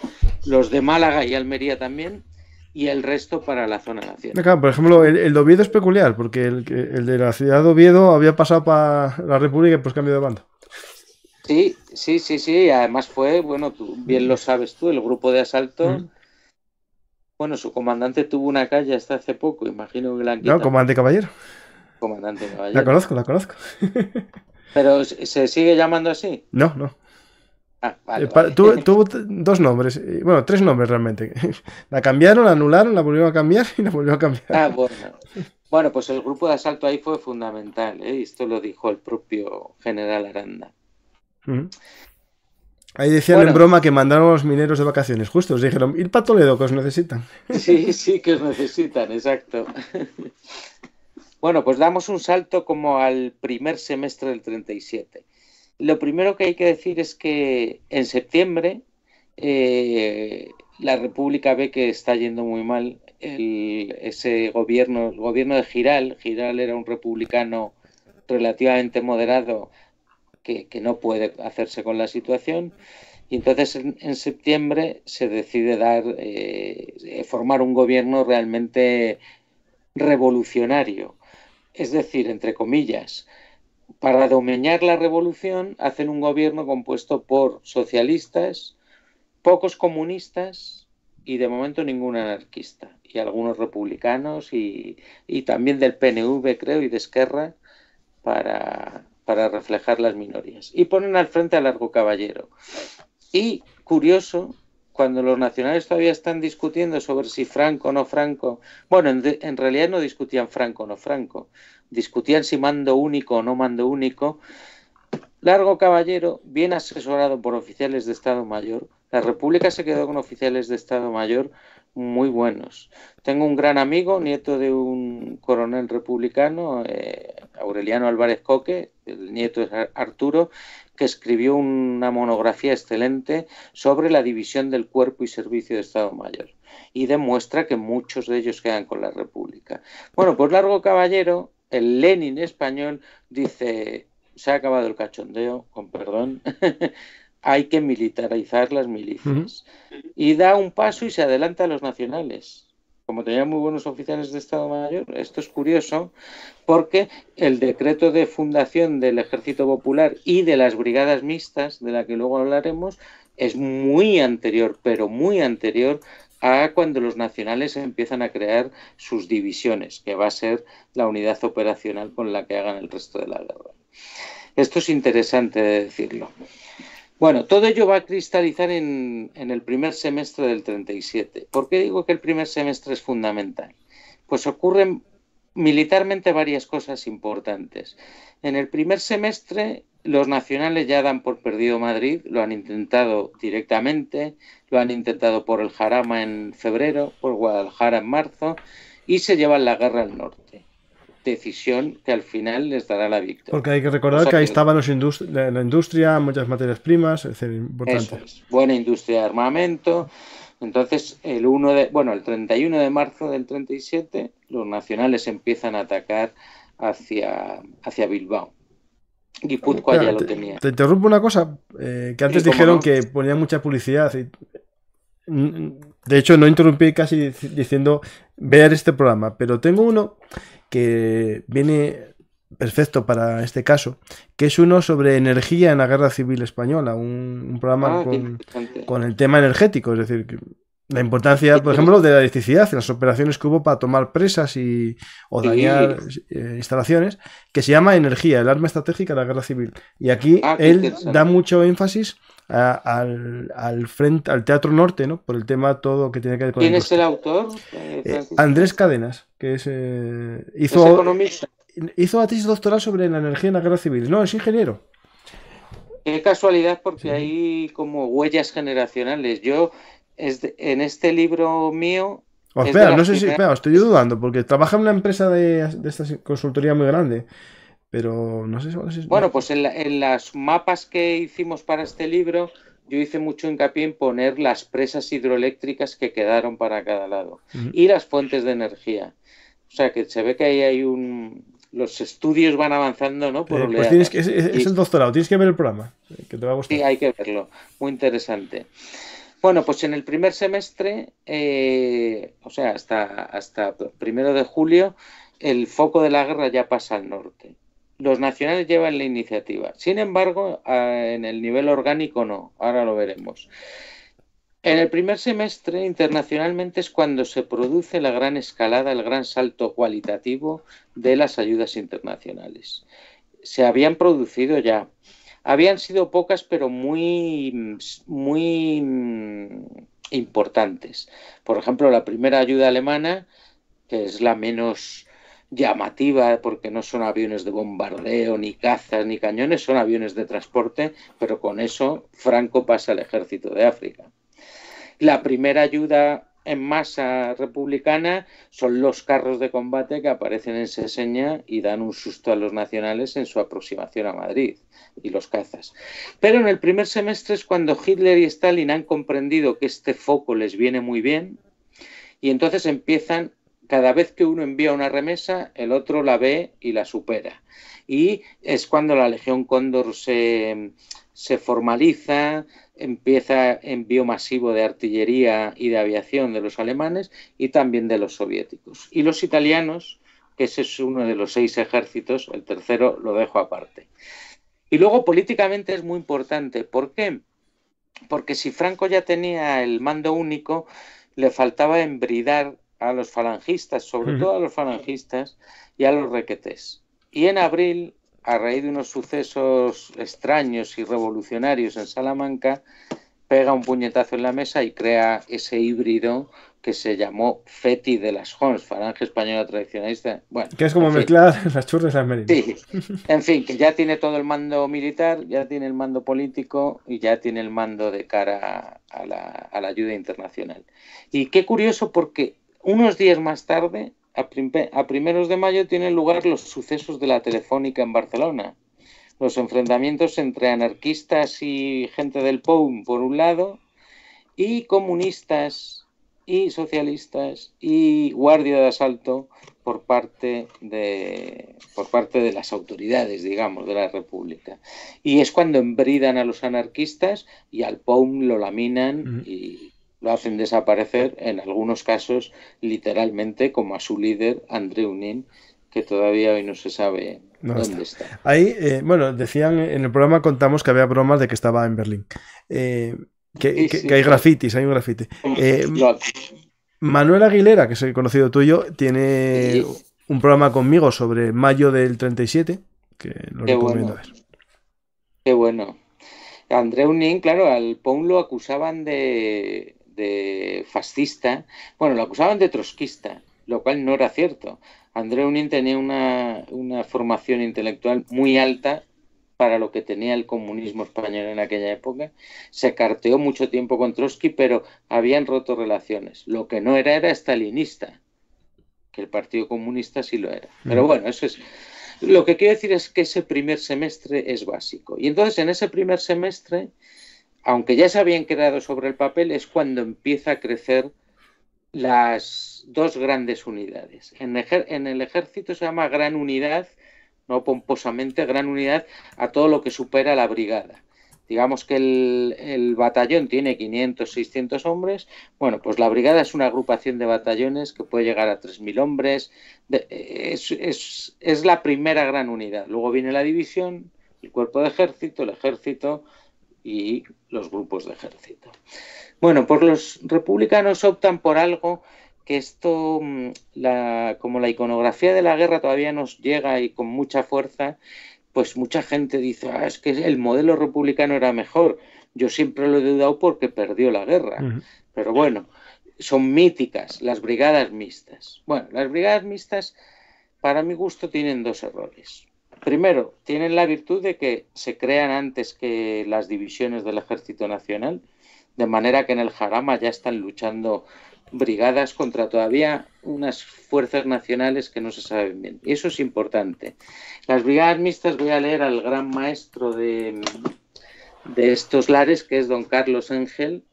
los de Málaga y Almería también, y el resto para la zona nacional Claro, por ejemplo, el, de Oviedo es peculiar, porque el, el, de la ciudad de Oviedo había pasado para la República y pues cambio de banda. Sí, sí, sí, sí, además fue, bueno, tú bien lo sabes tú, el grupo de asalto. Bueno, su comandante tuvo una calle hasta hace poco, imagino que la han No, comandante caballero. Comandante La conozco, la conozco. ¿Pero se sigue llamando así? No, no. Ah, eh, tuvo, dos nombres, eh, bueno, tres nombres realmente. La cambiaron, la anularon, la volvieron a cambiar y la volvieron a cambiar. Ah, bueno. Bueno, pues el grupo de asalto ahí fue fundamental, ¿eh? esto lo dijo el propio general Aranda. Ahí decían en broma que mandaron a los mineros de vacaciones, justo, os dijeron, ir para Toledo, que os necesitan. Sí, sí, que os necesitan, exacto. Bueno, pues damos un salto como al primer semestre del 37. Lo primero que hay que decir es que en septiembre eh, la República ve que está yendo muy mal ese gobierno, el gobierno de Giral. Giral era un republicano relativamente moderado que, no puede hacerse con la situación. Y entonces en, septiembre se decide dar, eh, formar un gobierno realmente revolucionario es decir, entre comillas, para domeñar la revolución hacen un gobierno compuesto por socialistas, pocos comunistas y de momento ningún anarquista, y algunos republicanos y, también del PNV, creo, y de Esquerra, para, para reflejar las minorías. Y ponen al frente a Largo Caballero. Y, curioso, cuando los nacionales todavía están discutiendo sobre si Franco o no Franco, bueno, en, realidad no discutían Franco o no Franco, discutían si mando único o no mando único, Largo Caballero, bien asesorado por oficiales de Estado Mayor, la República se quedó con oficiales de Estado Mayor muy buenos. Tengo un gran amigo, nieto de un coronel republicano, eh, Aureliano Álvarez Coque, el nieto es Arturo, que escribió una monografía excelente sobre la división del cuerpo y servicio de Estado Mayor y demuestra que muchos de ellos quedan con la República. Bueno, pues Largo Caballero, el Lenin español, dice, se ha acabado el cachondeo, con perdón. hay que militarizar las milicias. Y da un paso y se adelanta a los nacionales como tenía muy buenos oficiales de Estado Mayor, esto es curioso, porque el decreto de fundación del Ejército Popular y de las Brigadas Mixtas, de la que luego hablaremos, es muy anterior, pero muy anterior a cuando los nacionales empiezan a crear sus divisiones, que va a ser la unidad operacional con la que hagan el resto de la guerra. Esto es interesante decirlo. Bueno, todo ello va a cristalizar en, el primer semestre del 37. ¿Por qué digo que el primer semestre es fundamental? Pues ocurren militarmente varias cosas importantes. En el primer semestre los nacionales ya dan por perdido Madrid, lo han intentado directamente, lo han intentado por el Jarama en febrero, por Guadalajara en marzo y se llevan la guerra al norte decisión que al final les dará la victoria. Porque hay que recordar que ahí estaba estaban los la industria, muchas materias primas, es importante. Buena industria de armamento. Entonces, el 1 de, bueno, el 31 de marzo del 37, los nacionales empiezan a atacar hacia, hacia Bilbao. Guipúzcoa ya lo tenía. Te interrumpo una cosa, eh, que antes dijeron que ponía mucha publicidad. Mm, mm, de hecho, no interrumpí casi diciendo ver este programa, pero tengo uno que viene perfecto para este caso, que es uno sobre energía en la Guerra Civil Española, un, programa ah, con, el tema energético, es decir, la importancia, por ejemplo, de la electricidad, en las operaciones que hubo para tomar presas y, o dañar eh, instalaciones, que se llama Energía, el arma estratégica de la Guerra Civil. Y aquí ah, él da mucho énfasis al, frente, al Teatro Norte, ¿no? Por el tema todo que tiene que ver con... ¿Quién es el autor? Eh, eh, Andrés Cadenas, que es... Eh, hizo, economista? Hizo la tesis doctoral sobre la energía en la guerra civil. No, es ingeniero. Qué casualidad, porque hay como huellas generacionales. Yo, es en este libro mío... Oh, espera, no sé si... Espera, estoy dudando, porque trabaja en una empresa de, de esta consultoría muy grande. Pero no sé si... Bueno, pues en, las mapas que hicimos para este libro, yo hice mucho hincapié en poner las presas hidroeléctricas que quedaron para cada lado y las fuentes de energía. O sea que se ve que ahí hay un... Los estudios van avanzando, ¿no? Eh, pues es, el doctorado, tienes que ver el programa, eh, que te va a gustar. Sí, hay que verlo, muy interesante. Bueno, pues en el primer semestre, eh, o sea, hasta, hasta primero de julio, el foco de la guerra ya pasa al norte los nacionales llevan la iniciativa. Sin embargo, ah, en el nivel orgánico no, ahora lo veremos. En el primer semestre internacionalmente es cuando se produce la gran escalada, el gran salto cualitativo de las ayudas internacionales. Se habían producido ya. Habían sido pocas, pero muy, muy mm, importantes. Por ejemplo, la primera ayuda alemana, que es la menos llamativa porque no son aviones de bombardeo, ni cazas, ni cañones, son aviones de transporte, pero con eso Franco pasa al ejército de África. La primera ayuda en masa republicana son los carros de combate que aparecen en Seseña y dan un susto a los nacionales en su aproximación a Madrid y los cazas. Pero en el primer semestre es cuando Hitler y Stalin han comprendido que este foco les viene muy bien y entonces empiezan cada vez que uno envía una remesa, el otro la ve y la supera. Y es cuando la Legión Cóndor se, formaliza, empieza envío masivo de artillería y de aviación de los alemanes y también de los soviéticos. Y los italianos, que ese es uno de los seis ejércitos, el tercero lo dejo aparte. Y luego políticamente es muy importante. ¿Por qué? Porque si Franco ya tenía el mando único, le faltaba embridar a los falangistas, sobre todo a los falangistas y a los requetés. Y en abril, a raíz de unos sucesos extraños y revolucionarios en Salamanca, pega un puñetazo en la mesa y crea ese híbrido que se llamó FETI de las Jones, Falange Española Tradicionalista. Bueno, que es como mezclar las churras y las en fin, que ya tiene todo el mando militar, ya tiene el mando político y ya tiene el mando de cara a la, a la ayuda internacional. Y qué curioso porque unos días más tarde, a, primeros de mayo, tienen lugar los sucesos de la Telefónica en Barcelona. Los enfrentamientos entre anarquistas y gente del POUM, por un lado, y comunistas y socialistas y guardia de asalto por parte de, por parte de las autoridades, digamos, de la República. Y es cuando embridan a los anarquistas y al POUM lo laminan mm. y, lo hacen desaparecer, en algunos casos literalmente, como a su líder, André Nin, que todavía hoy no se sabe dónde está. Ahí, eh, bueno, decían en el programa contamos que había bromas de que estaba en Berlín. Eh, que, hay grafitis, hay un grafite. Eh, Manuel Aguilera, que es el conocido tuyo, tiene un programa conmigo sobre mayo del 37, que lo recomiendo bueno. ver. Qué bueno. André Unín, claro, al POUN lo acusaban de, de fascista, bueno, lo acusaban de trotskista, lo cual no era cierto. André Unin tenía una, una formación intelectual muy alta para lo que tenía el comunismo español en aquella época. Se carteó mucho tiempo con Trotsky, pero habían roto relaciones. Lo que no era era estalinista que el Partido Comunista sí lo era. Pero mm. bueno, eso es... Lo que quiero decir es que ese primer semestre es básico. Y entonces en ese primer semestre aunque ya se habían quedado sobre el papel, es cuando empieza a crecer las dos grandes unidades. En, el ejército se llama gran unidad, no pomposamente, gran unidad a todo lo que supera la brigada digamos que el, batallón tiene 500, 600 hombres, bueno, pues la brigada es una agrupación de batallones que puede llegar a 3.000 hombres, es, la primera gran unidad. Luego viene la división, el cuerpo de ejército, el ejército, y los grupos de ejército. Bueno, pues los republicanos optan por algo que esto, mm, como la iconografía de la guerra todavía nos llega y con mucha fuerza, pues mucha gente dice, ah, es que el modelo republicano era mejor. Yo siempre lo he dudado porque perdió la guerra. Pero bueno, son míticas las brigadas mixtas. Bueno, las brigadas mixtas, para mi gusto, tienen dos errores primero, tienen la virtud de que se crean antes que las divisiones del Ejército Nacional, de manera que en el Jarama ya están luchando brigadas contra todavía unas fuerzas nacionales que no se saben bien. Y eso es importante. Las brigadas mixtas voy a leer al gran maestro de, de estos lares, que es don Carlos Ángel,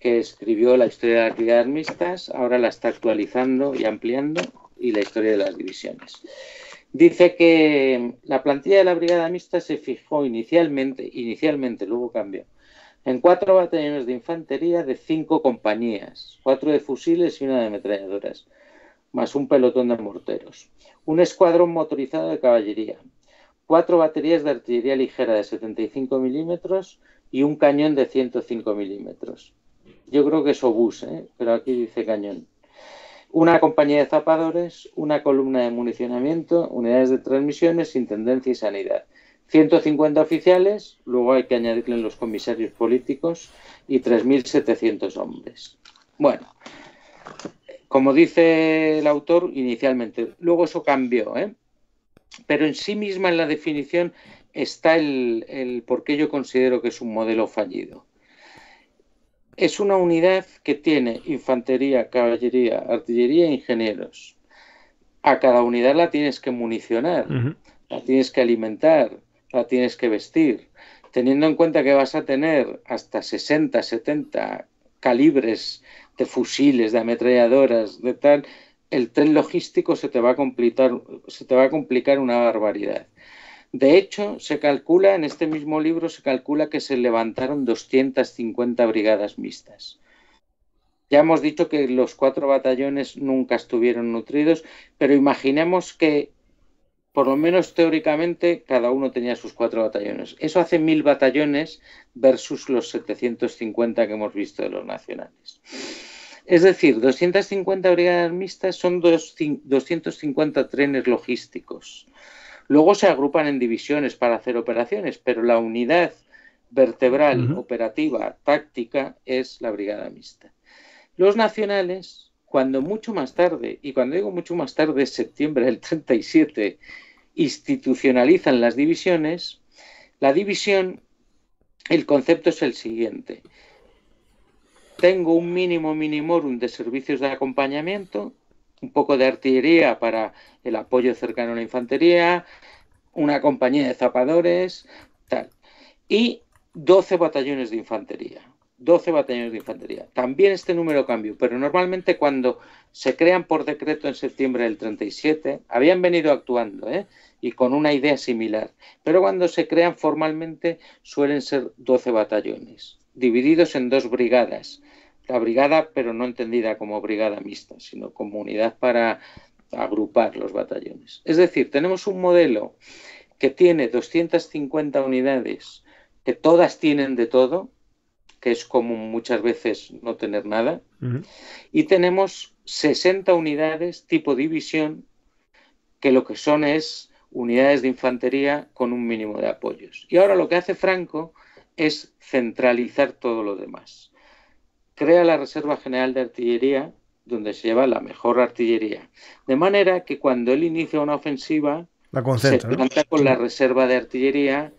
que escribió la historia de las brigadas mixtas, ahora la está actualizando y ampliando, y la historia de las divisiones. Dice que la plantilla de la Brigada Mixta se fijó inicialmente, inicialmente, luego cambió, en cuatro batallones de infantería de cinco compañías, cuatro de fusiles y una de ametralladoras, más un pelotón de morteros, un escuadrón motorizado de caballería, cuatro baterías de artillería ligera de 75 milímetros y un cañón de 105 milímetros. Yo creo que es obús, ¿eh? pero aquí dice cañón una compañía de zapadores, una columna de municionamiento, unidades de transmisiones, intendencia y sanidad. 150 oficiales, luego hay que añadirle los comisarios políticos y 3.700 hombres. Bueno, como dice el autor inicialmente, luego eso cambió, ¿eh? pero en sí misma en la definición está el, el por qué yo considero que es un modelo fallido es una unidad que tiene infantería, caballería, artillería e ingenieros. A cada unidad la tienes que municionar, la tienes que alimentar, la tienes que vestir. Teniendo en cuenta que vas a tener hasta 60, 70 calibres de fusiles, de ametralladoras, de tal, el tren logístico se te va a complicar, se te va a complicar una barbaridad. De hecho, se calcula, en este mismo libro, se calcula que se levantaron 250 brigadas mixtas. Ya hemos dicho que los cuatro batallones nunca estuvieron nutridos, pero imaginemos que, por lo menos teóricamente, cada uno tenía sus cuatro batallones. Eso hace mil batallones versus los 750 que hemos visto de los nacionales. Es decir, 250 brigadas mixtas son 250 trenes logísticos. Luego se agrupan en divisiones para hacer operaciones, pero la unidad vertebral, operativa, táctica, es la brigada mixta. Los nacionales, cuando mucho más tarde, y cuando digo mucho más tarde, septiembre del 37, institucionalizan las divisiones, la división, el concepto es el siguiente. Tengo un mínimo minimorum de servicios de acompañamiento, un poco de artillería para el apoyo cercano a la infantería, una compañía de zapadores, tal. Y 12 batallones de infantería. 12 batallones de infantería. También este número cambió, pero normalmente cuando se crean por decreto en septiembre del 37, habían venido actuando ¿eh? y con una idea similar, pero cuando se crean formalmente suelen ser 12 batallones, divididos en dos brigadas, brigada, pero no entendida como brigada mixta, sino como unidad para agrupar los batallones. Es decir, tenemos un modelo que tiene 250 unidades, que todas tienen de todo, que es común muchas veces no tener nada, y tenemos 60 unidades tipo división, que lo que son es unidades de infantería con un mínimo de apoyos. Y ahora lo que hace Franco es centralizar todo lo demás crea la Reserva General de Artillería, donde se lleva la mejor artillería. De manera que cuando él inicia una ofensiva, la se planta con la Reserva de Artillería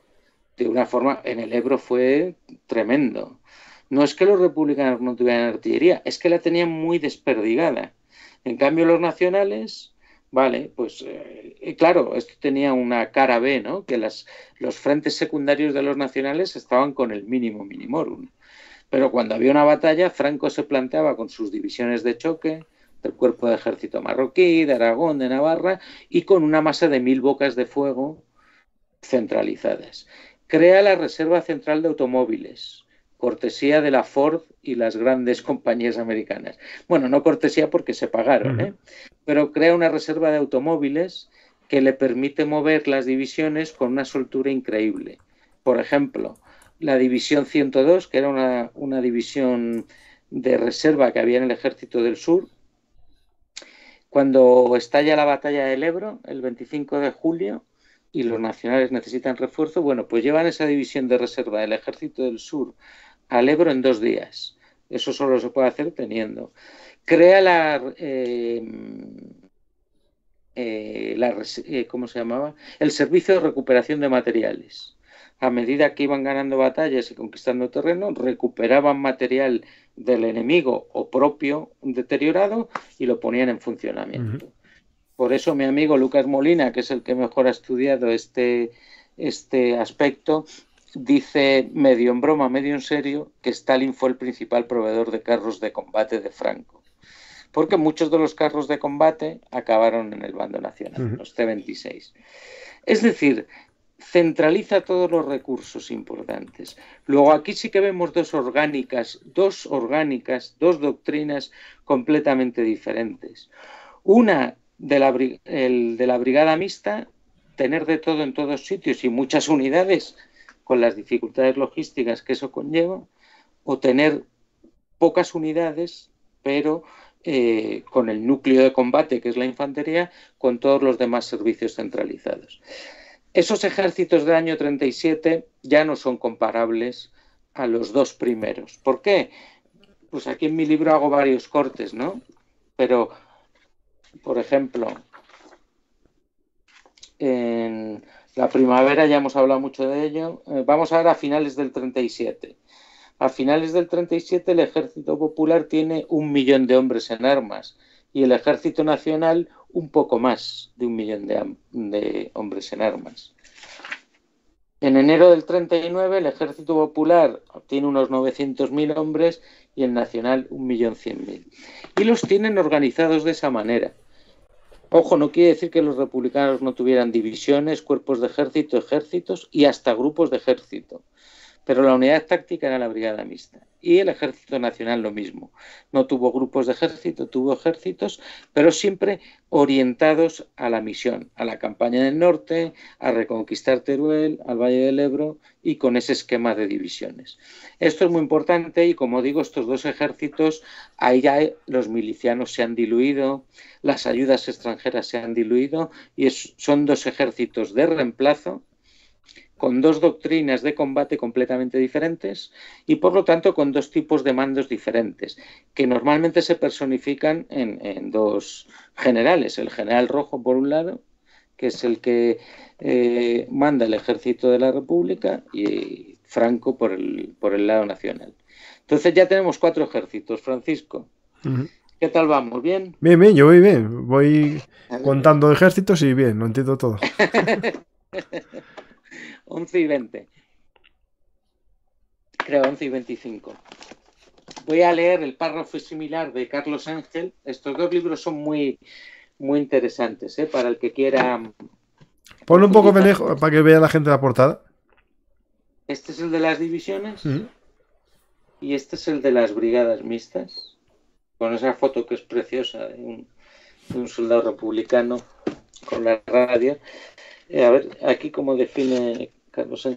de una forma, en el Ebro fue tremendo. No es que los republicanos no tuvieran artillería, es que la tenían muy desperdigada. En cambio, los nacionales, vale, pues eh, claro, esto tenía una cara B, ¿no? Que las, los frentes secundarios de los nacionales estaban con el mínimo minimorum. Pero cuando había una batalla, Franco se planteaba con sus divisiones de choque, del cuerpo de ejército marroquí, de Aragón, de Navarra, y con una masa de mil bocas de fuego centralizadas. Crea la Reserva Central de Automóviles, cortesía de la Ford y las grandes compañías americanas. Bueno, no cortesía porque se pagaron, ¿eh? pero crea una reserva de automóviles que le permite mover las divisiones con una soltura increíble. Por ejemplo, la División 102, que era una, división de reserva que había en el Ejército del Sur. Cuando estalla la batalla del Ebro, el 25 de julio, y los nacionales necesitan refuerzo, bueno, pues llevan esa división de reserva del Ejército del Sur al Ebro en dos días. Eso solo se puede hacer teniendo. Crea la... Eh, eh, eh, ¿cómo se llamaba? El Servicio de Recuperación de Materiales a medida que iban ganando batallas y conquistando terreno, recuperaban material del enemigo o propio deteriorado y lo ponían en funcionamiento. Por eso mi amigo Lucas Molina, que es el que mejor ha estudiado este, este aspecto, dice medio en broma, medio en serio, que Stalin fue el principal proveedor de carros de combate de Franco. Porque muchos de los carros de combate acabaron en el bando nacional, los T-26. Es decir, centraliza todos los recursos importantes. Luego aquí sí que vemos dos orgánicas, dos orgánicas, dos doctrinas completamente diferentes. Una de la, brigada mixta, tener de todo en todos sitios y muchas unidades con las dificultades logísticas que eso conlleva, o tener pocas unidades, pero eh, con el núcleo de combate, que es la infantería, con todos los demás servicios centralizados. Esos ejércitos del año 37 ya no son comparables a los dos primeros. ¿Por qué? Pues aquí en mi libro hago varios cortes, ¿no? Pero, por ejemplo, en la primavera ya hemos hablado mucho de ello. Eh, vamos a ver a finales del 37. A finales del 37 el Ejército Popular tiene un millón de hombres en armas y el Ejército Nacional un poco más de un millón de, hombres en armas. En enero del 39 el Ejército Popular obtiene unos 900.000 hombres y el Nacional 1.100.000. Y los tienen organizados de esa manera. Ojo, no quiere decir que los republicanos no tuvieran divisiones, cuerpos de ejército, ejércitos y hasta grupos de ejército pero la unidad táctica era la brigada mixta. Y el ejército nacional lo mismo. No tuvo grupos de ejército, tuvo ejércitos, pero siempre orientados a la misión, a la campaña del norte, a reconquistar Teruel, al Valle del Ebro y con ese esquema de divisiones. Esto es muy importante y como digo, estos dos ejércitos, ahí ya los milicianos se han diluido, las ayudas extranjeras se han diluido y son dos ejércitos de reemplazo con dos doctrinas de combate completamente diferentes y por lo tanto con dos tipos de mandos diferentes, que normalmente se personifican en, dos generales, el general rojo por un lado, que es el que eh, manda el ejército de la República y Franco por el, por el lado nacional. Entonces ya tenemos cuatro ejércitos, Francisco. ¿Qué tal vamos? ¿Bien? Bien, bien, yo voy bien. Voy contando ejércitos y bien, lo entiendo todo. 11 y 20. Creo 11 y 25. Voy a leer el párrafo similar de Carlos Ángel. Estos dos libros son muy, muy interesantes, ¿eh? para el que quiera. Mm, Ponlo un poco más lejos para que vea la gente la portada. Este es el de las divisiones y este es el de las brigadas mixtas. Con esa foto que es preciosa de un, soldado republicano con la radio. Eh, a ver, aquí cómo define Carlos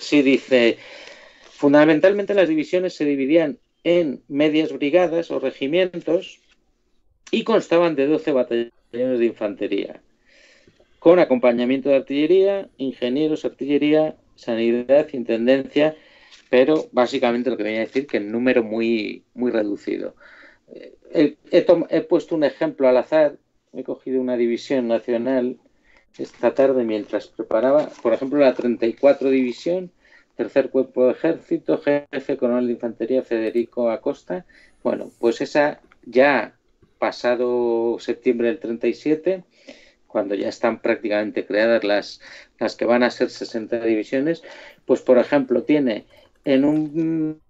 sí dice, fundamentalmente las divisiones se dividían en medias brigadas o regimientos y constaban de 12 batallones de infantería, con acompañamiento de artillería, ingenieros, artillería, sanidad, intendencia, pero básicamente lo que venía a decir que en número muy, muy reducido. Eh, he puesto un ejemplo al azar, he cogido una división nacional esta tarde mientras preparaba, por ejemplo, la 34 División, Tercer Cuerpo de Ejército, Jefe Coronel de Infantería Federico Acosta. Bueno, pues esa ya pasado septiembre del 37, cuando ya están prácticamente creadas las, las que van a ser 60 divisiones, pues por ejemplo tiene en un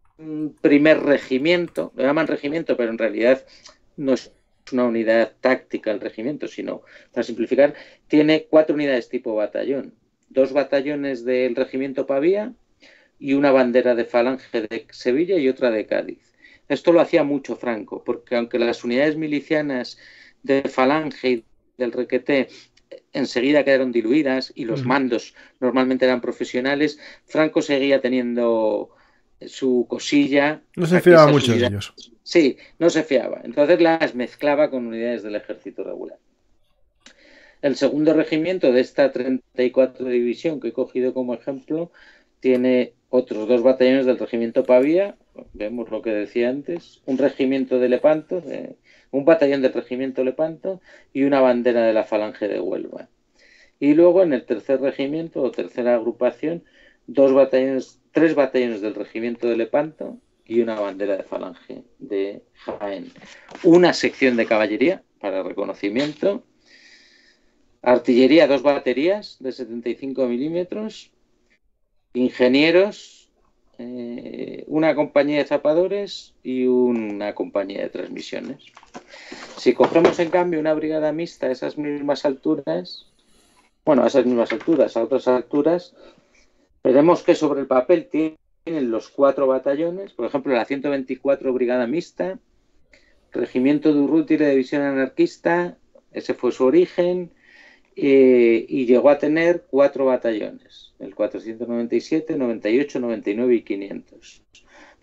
primer regimiento, lo llaman regimiento, pero en realidad no es una unidad táctica el regimiento, sino, para simplificar, tiene cuatro unidades tipo batallón, dos batallones del regimiento Pavía y una bandera de falange de Sevilla y otra de Cádiz. Esto lo hacía mucho Franco, porque aunque las unidades milicianas de falange y del requete enseguida quedaron diluidas y los mandos normalmente eran profesionales, Franco seguía teniendo su cosilla. No se fijaba mucho en ellos. Sí, no se fiaba. Entonces las mezclaba con unidades del ejército regular. El segundo regimiento de esta 34 división que he cogido como ejemplo tiene otros dos batallones del regimiento Pavia, vemos lo que decía antes, un regimiento de Lepanto, eh, un batallón del regimiento Lepanto y una bandera de la falange de Huelva. Y luego en el tercer regimiento o tercera agrupación, dos batallones, tres batallones del regimiento de Lepanto, y una bandera de falange de Jaén. Una sección de caballería para reconocimiento. Artillería, dos baterías de 75 milímetros. Ingenieros, eh, una compañía de zapadores y una compañía de transmisiones. Si cogemos en cambio una brigada mixta a esas mismas alturas, bueno, a esas mismas alturas, a otras alturas, veremos que sobre el papel tiene tienen los cuatro batallones, por ejemplo, la 124 Brigada Mixta, Regimiento de y la División Anarquista, ese fue su origen, eh, y llegó a tener cuatro batallones, el 497, 98, 99 y 500.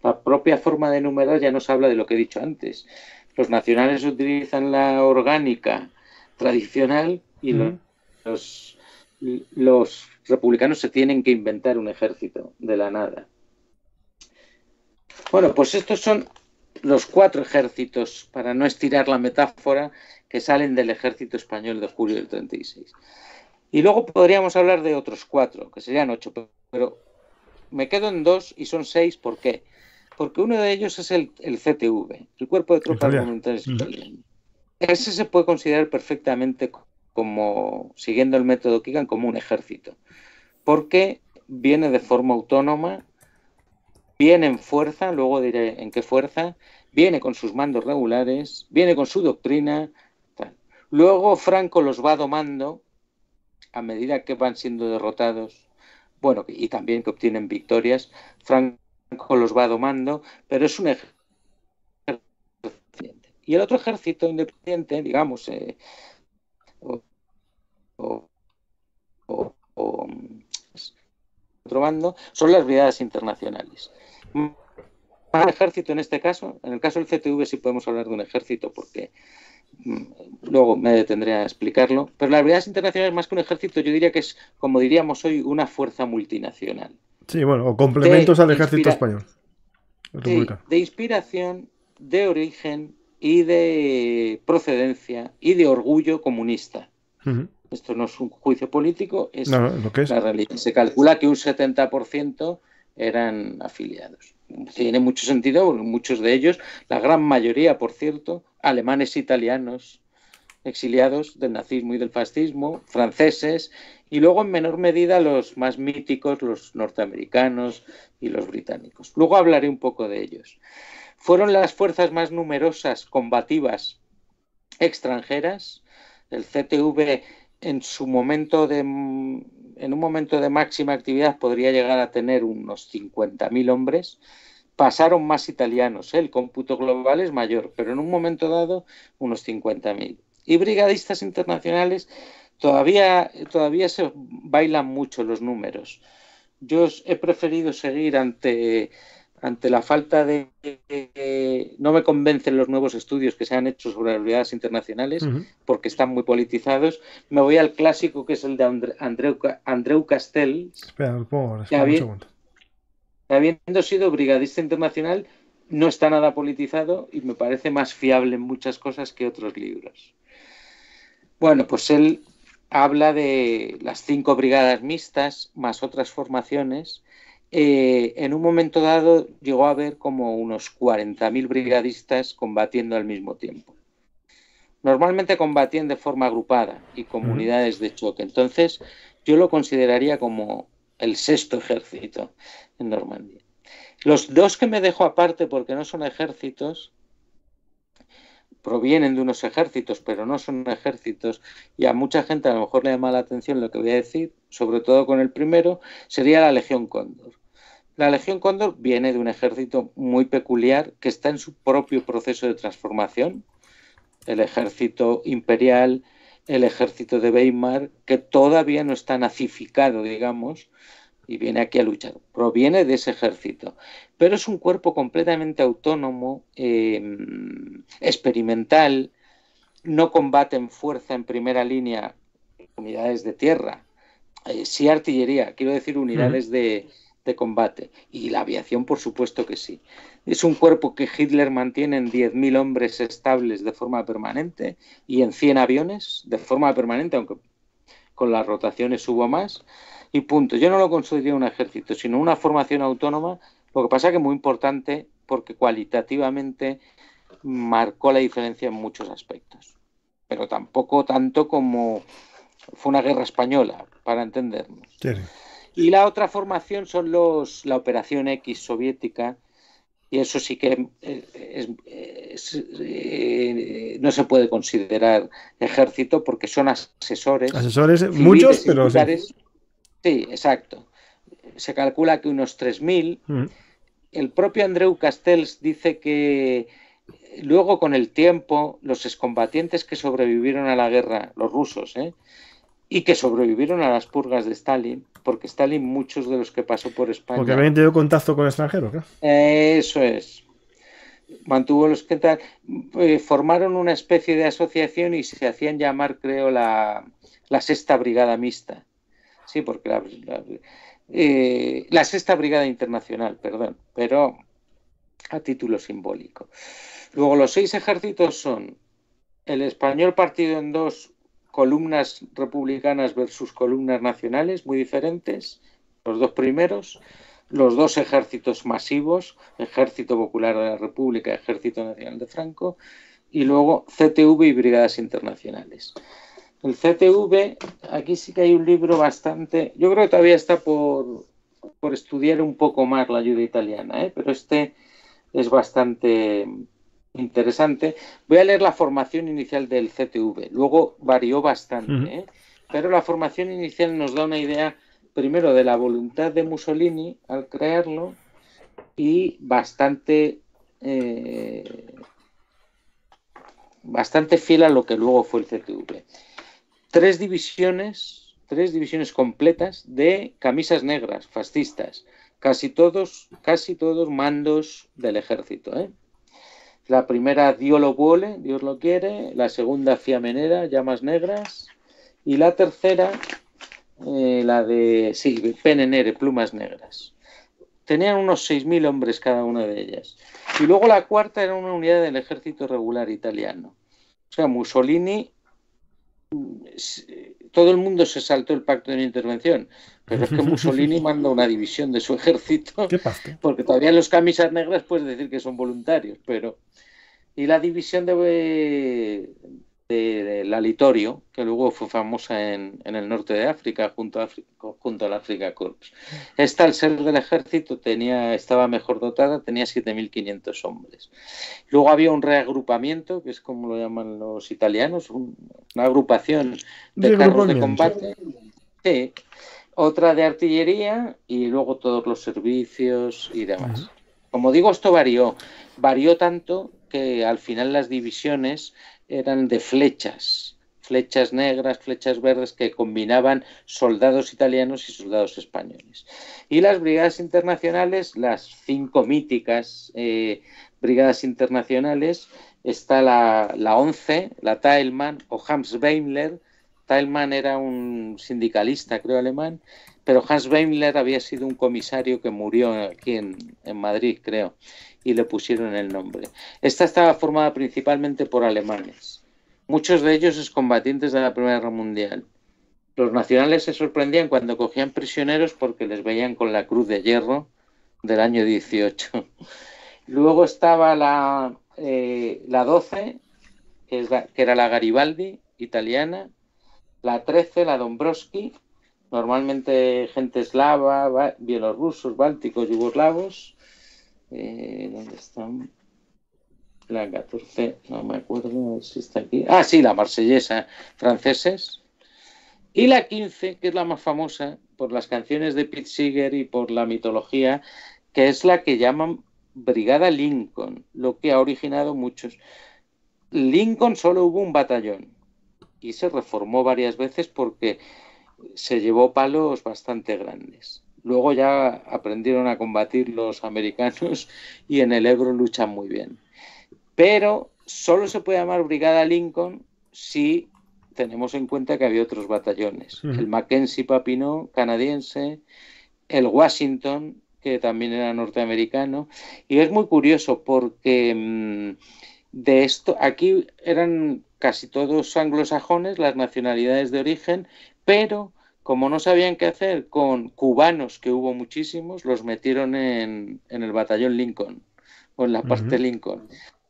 La propia forma de numerar ya nos habla de lo que he dicho antes. Los nacionales utilizan la orgánica tradicional y los republicanos se tienen que inventar un ejército de la nada. Bueno, pues estos son los cuatro ejércitos, para no estirar la metáfora, que salen del ejército español de julio del 36. Y luego podríamos hablar de otros cuatro, que serían ocho, pero me quedo en dos y son seis, ¿por qué? Porque uno de ellos es el, CTV, el Cuerpo de Tropas militares. Mm. Ese se puede considerar perfectamente como, siguiendo el método Kigan, como un ejército, porque viene de forma autónoma viene en fuerza, luego diré en qué fuerza, viene con sus mandos regulares, viene con su doctrina. Luego Franco los va domando a medida que van siendo derrotados, bueno, y también que obtienen victorias, Franco los va domando, pero es un ejército. Y el otro ejército independiente, digamos, eh, o, otro son las brigadas internacionales un ejército en este caso, en el caso del CTV sí podemos hablar de un ejército porque mm, luego me detendré a explicarlo, pero las realidad internacionales más que un ejército yo diría que es, como diríamos hoy, una fuerza multinacional. Sí, bueno, o complementos al ejército español. De, inspiración, de origen y de procedencia y de orgullo comunista. Esto no es un juicio político, es, es, la realidad. Se calcula que un 70% eran afiliados. Tiene mucho sentido muchos de ellos, la gran mayoría, por cierto, alemanes italianos, exiliados del nazismo y del fascismo, franceses, y luego en menor medida los más míticos, los norteamericanos y los británicos. Luego hablaré un poco de ellos. Fueron las fuerzas más numerosas, combativas, extranjeras. El CTV en su momento de en un momento de máxima actividad podría llegar a tener unos 50.000 hombres, pasaron más italianos. ¿eh? El cómputo global es mayor, pero en un momento dado unos 50.000. Y brigadistas internacionales todavía, todavía se bailan mucho los números. Yo he preferido seguir ante ante la falta de, no me convencen los nuevos estudios que se han hecho sobre las brigadas internacionales porque están muy politizados me voy al clásico que es el de Andreu, Andreu, espera, espera un segundo. habiendo sido brigadista internacional no está nada politizado y me parece más fiable en muchas cosas que otros libros bueno pues él habla de las cinco brigadas mixtas más otras formaciones eh, en un momento dado llegó a haber como unos 40.000 brigadistas combatiendo al mismo tiempo. Normalmente combatían de forma agrupada y comunidades de choque. Entonces, yo lo consideraría como el sexto ejército en Normandía. Los dos que me dejo aparte porque no son ejércitos, provienen de unos ejércitos, pero no son ejércitos, y a mucha gente a lo mejor le llama la atención lo que voy a decir, sobre todo con el primero, sería la Legión Cóndor. La Legión Cóndor viene de un ejército muy peculiar que está en su propio proceso de transformación. El ejército imperial, el ejército de Weimar, que todavía no está nazificado, digamos, y viene aquí a luchar. Proviene de ese ejército. Pero es un cuerpo completamente autónomo, em, experimental, no combate en fuerza en primera línea unidades de tierra, eh, sí artillería, quiero decir unidades de, de combate y la aviación, por supuesto que sí. Es un cuerpo que Hitler mantiene en 10.000 hombres estables de forma permanente y en 100 aviones de forma permanente, aunque con las rotaciones hubo más. Y punto. Yo no lo considero un ejército, sino una formación autónoma. Lo que pasa que es muy importante porque cualitativamente marcó la diferencia en muchos aspectos. Pero tampoco tanto como fue una guerra española, para entendernos. Y la otra formación son los, la Operación X soviética, y eso sí que eh, eh, no se puede considerar ejército porque son asesores. Asesores, muchos, pero... Sí. exacto. Se calcula que unos 3.000. Mm. El propio Andreu Castells dice que eh, luego con el tiempo los excombatientes que sobrevivieron a la guerra, los rusos, ¿eh? y que sobrevivieron a las purgas de Stalin, porque Stalin muchos de los que pasó por España... Porque habían tenido contacto con extranjeros, Eso es. Mantuvo los que eh, formaron una especie de asociación y se hacían llamar, creo, la, la Sexta Brigada Mixta. Sí, porque la, la eh, Sexta Brigada Internacional, perdón, pero a título simbólico. Luego los seis ejércitos son el español partido en dos, columnas republicanas versus columnas nacionales muy diferentes, los dos primeros, los dos ejércitos masivos, Ejército Popular de la República, Ejército Nacional de Franco, y luego CTV y Brigadas Internacionales. El CTV, aquí sí que hay un libro bastante, yo creo que todavía está por, estudiar un poco más la ayuda italiana, ¿eh? pero este es bastante interesante. Voy a leer la formación inicial del CTV, luego varió bastante, ¿eh? pero la formación inicial nos da una idea primero de la voluntad de Mussolini al crearlo y bastante eh, bastante fiel a lo que luego fue el CTV. Tres divisiones, tres divisiones completas de camisas negras fascistas, casi todos, casi todos mandos del ejército, ¿eh? La primera, Dio lo vuole, Dios lo quiere. La segunda, Fiamenera, Llamas Negras. Y la tercera, eh, la de sí, Penenere, Plumas Negras. Tenían unos 6.000 hombres cada una de ellas. Y luego la cuarta era una unidad del ejército regular italiano. O sea, Mussolini, mm, eh, todo el mundo se saltó el pacto de intervención, pero es que Mussolini manda una división de su ejército, porque todavía en los camisas negras puedes decir que son voluntarios, pero... Y la división de, de, la Litorio, que luego fue famosa en, en el norte de África, junto, a junto al África Corps. Esta, al ser del ejército, tenía, estaba mejor dotada, tenía 7.500 hombres. Luego había un reagrupamiento, que es como lo llaman los italianos, una agrupación de carros de combate. Sí, otra de artillería y luego todos los servicios y demás. Como digo, esto varió. Varió tanto que al final las divisiones eran de flechas, flechas negras, flechas verdes que combinaban soldados italianos y soldados españoles. Y las brigadas internacionales, las cinco míticas eh, brigadas internacionales, está la, la 11, la Tailman o hams Weimler, Teilmann era un sindicalista, creo, alemán, pero Hans Weimler había sido un comisario que murió aquí en, Madrid, creo, y le pusieron el nombre. Esta estaba formada principalmente por alemanes, muchos de ellos excombatientes de la Primera Guerra Mundial. Los nacionales se sorprendían cuando cogían prisioneros porque les veían con la cruz de hierro del año 18. Luego estaba la, eh, la 12, que era la Garibaldi italiana, la 13, la Dombrowski, normalmente gente eslava, bielorrusos, bálticos, yugoslavos. Eh, ¿Dónde están? La 14, no me acuerdo si está aquí. Ah, sí, la marsellesa, franceses. Y la 15, que es la más famosa por las canciones de Pete Seeger y por la mitología, que es la que llaman Brigada Lincoln, lo que ha originado muchos. Lincoln solo hubo un batallón, y se reformó varias veces porque se llevó palos bastante grandes. Luego ya aprendieron a combatir los americanos y en el Ebro luchan muy bien. Pero solo se puede llamar Brigada Lincoln si tenemos en cuenta que había otros batallones. El Mackenzie Papineau, canadiense, el Washington, que también era norteamericano. Y es muy curioso porque mm, de esto, aquí eran casi todos anglosajones, las nacionalidades de origen, pero como no sabían qué hacer con cubanos, que hubo muchísimos, los metieron en, el batallón Lincoln, o en la parte Lincoln.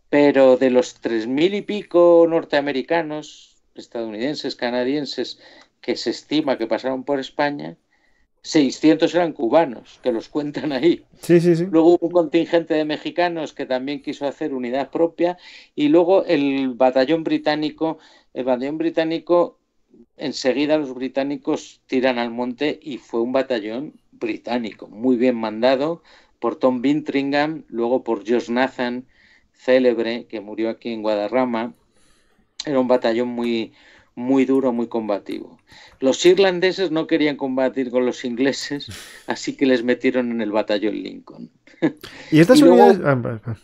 Pero de los tres mil y pico norteamericanos, estadounidenses, canadienses, que se estima que pasaron por España, 600 eran cubanos, que los cuentan ahí. Sí, sí, sí. Luego hubo un contingente de mexicanos que también quiso hacer unidad propia y luego el batallón británico, el batallón británico, enseguida los británicos tiran al monte y fue un batallón británico, muy bien mandado por Tom Bintringham, luego por Josh Nathan, célebre, que murió aquí en Guadarrama. Era un batallón muy, muy duro, muy combativo. Los irlandeses no querían combatir con los ingleses, así que les metieron en el batallón Lincoln. Y estas unidades... Ah,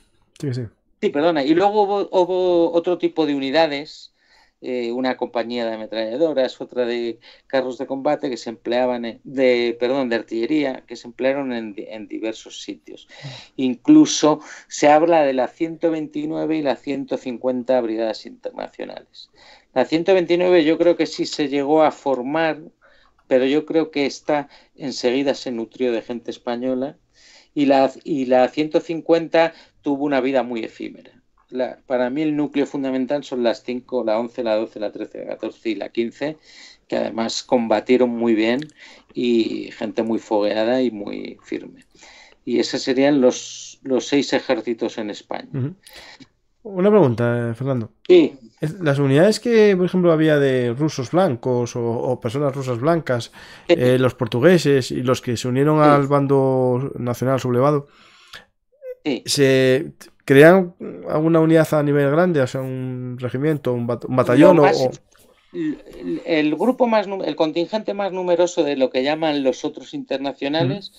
sí, perdona. Y luego hubo, otro tipo de unidades, eh, una compañía de ametralladoras, otra de carros de combate que se empleaban, de, perdón, de artillería, que se emplearon en, en diversos sitios. Incluso se habla de la 129 y la 150 brigadas internacionales la 129 yo creo que sí se llegó a formar, pero yo creo que esta enseguida se nutrió de gente española y la, y la 150 tuvo una vida muy efímera. para mí el núcleo fundamental son las 5, la 11, la 12, la 13, la 14 y la 15, que además combatieron muy bien y gente muy fogueada y muy firme. Y esos serían los, los seis ejércitos en España. Una pregunta, Fernando. Sí. Las unidades que, por ejemplo, había de rusos blancos o, personas rusas blancas, eh, los portugueses y los que se unieron al bando nacional sublevado, ¿se crean alguna unidad a nivel grande, o sea, un regimiento, un, batallón? El grupo más, el contingente más numeroso de lo que llaman los otros internacionales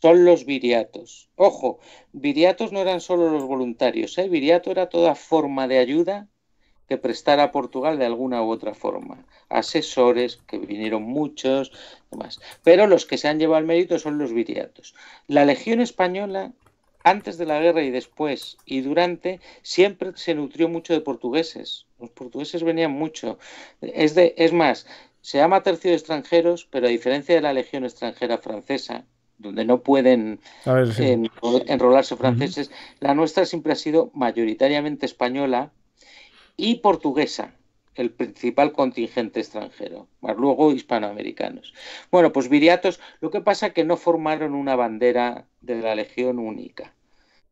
son los viriatos. Ojo, viriatos no eran solo los voluntarios, ¿eh? viriato era toda forma de ayuda que prestara Portugal de alguna u otra forma. Asesores, que vinieron muchos, demás. Pero los que se han llevado el mérito son los viriatos. La Legión Española, antes de la guerra y después y durante, siempre se nutrió mucho de portugueses. Los portugueses venían mucho. Es, de, es más, se llama tercio de extranjeros, pero a diferencia de la Legión extranjera francesa, donde no pueden enrolarse franceses. La nuestra siempre ha sido mayoritariamente española y portuguesa, el principal contingente extranjero, más luego hispanoamericanos. Bueno, pues viriatos, lo que pasa es que no formaron una bandera de la Legión única.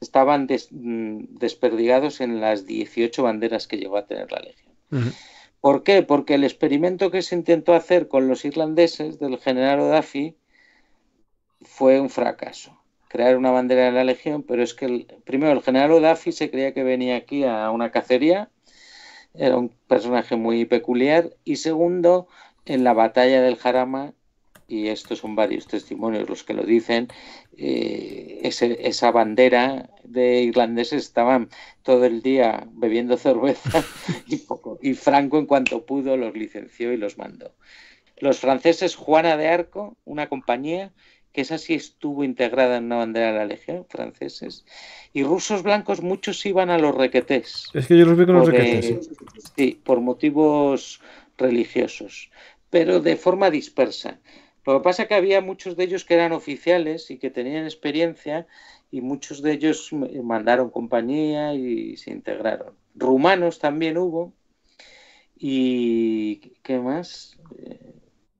Estaban mm, desperdigados en las 18 banderas que llegó a tener la Legión. ¿Por qué? Porque el experimento que se intentó hacer con los irlandeses del general Odafi fue un fracaso. Crear una bandera de la Legión, pero es que el, primero el general Odafi se creía que venía aquí a una cacería, era un personaje muy peculiar, y segundo, en la batalla del Jarama, y estos son varios testimonios los que lo dicen, eh, esa bandera de irlandeses estaban todo el día bebiendo cerveza y, poco, y Franco en cuanto pudo los licenció y los mandó. Los franceses Juana de Arco, una compañía, que esa sí estuvo integrada en una bandera de la Legión, franceses. Y rusos blancos, muchos iban a los requetés. Es que yo los vi con los requetés. sí, por motivos religiosos, pero de forma dispersa. Lo que pasa es que había muchos de ellos que eran oficiales y que tenían experiencia y muchos de ellos mandaron compañía y se integraron. Rumanos también hubo. ¿Y qué más? Eh,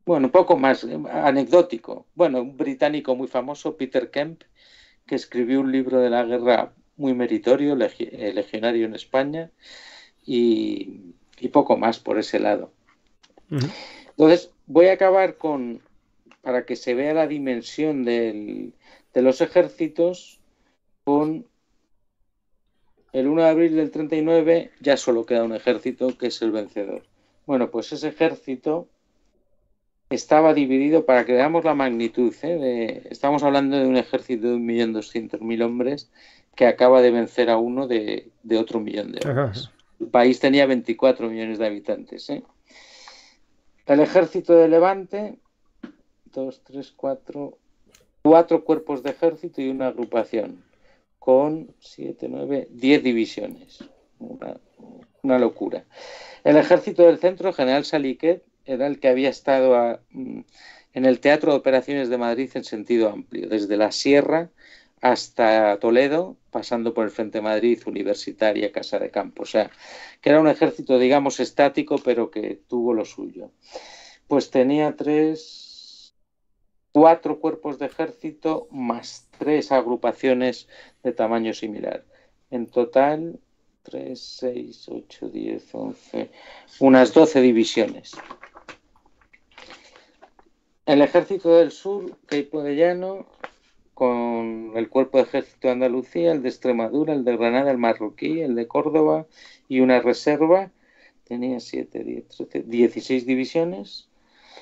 bueno, un poco más eh, anecdótico. Bueno, un británico muy famoso, Peter Kemp, que escribió un libro de la guerra muy meritorio, eh, legionario en España, y, poco más por ese lado. Entonces, voy a acabar con, para que se vea la dimensión de los ejércitos, con el 1 de abril del 39 ya solo queda un ejército que es el vencedor. Bueno, pues ese ejército estaba dividido, para que veamos la magnitud, ¿eh? estamos hablando de un ejército de 1.200.000 hombres que acaba de vencer a uno de, otro millón de hombres. El país tenía 24 millones de habitantes. ¿eh? El ejército de Levante, dos, tres, cuatro, cuatro cuerpos de ejército y una agrupación, con 7, 9 10 divisiones. Una, una locura. El ejército del centro, general Saliquet, era el que había estado mm, en el Teatro de Operaciones de Madrid en sentido amplio, desde la Sierra hasta Toledo, pasando por el Frente Madrid, Universitaria, Casa de Campo. O sea, que era un ejército, digamos, estático, pero que tuvo lo suyo. Pues tenía tres, cuatro cuerpos de ejército más tres agrupaciones de tamaño similar. En total, tres, seis, ocho, diez, once, unas doce divisiones. El Ejército del Sur, Caipo de Llano, con el Cuerpo de Ejército de Andalucía, el de Extremadura, el de Granada, el marroquí, el de Córdoba y una reserva. Tenía 7, 16 divisiones.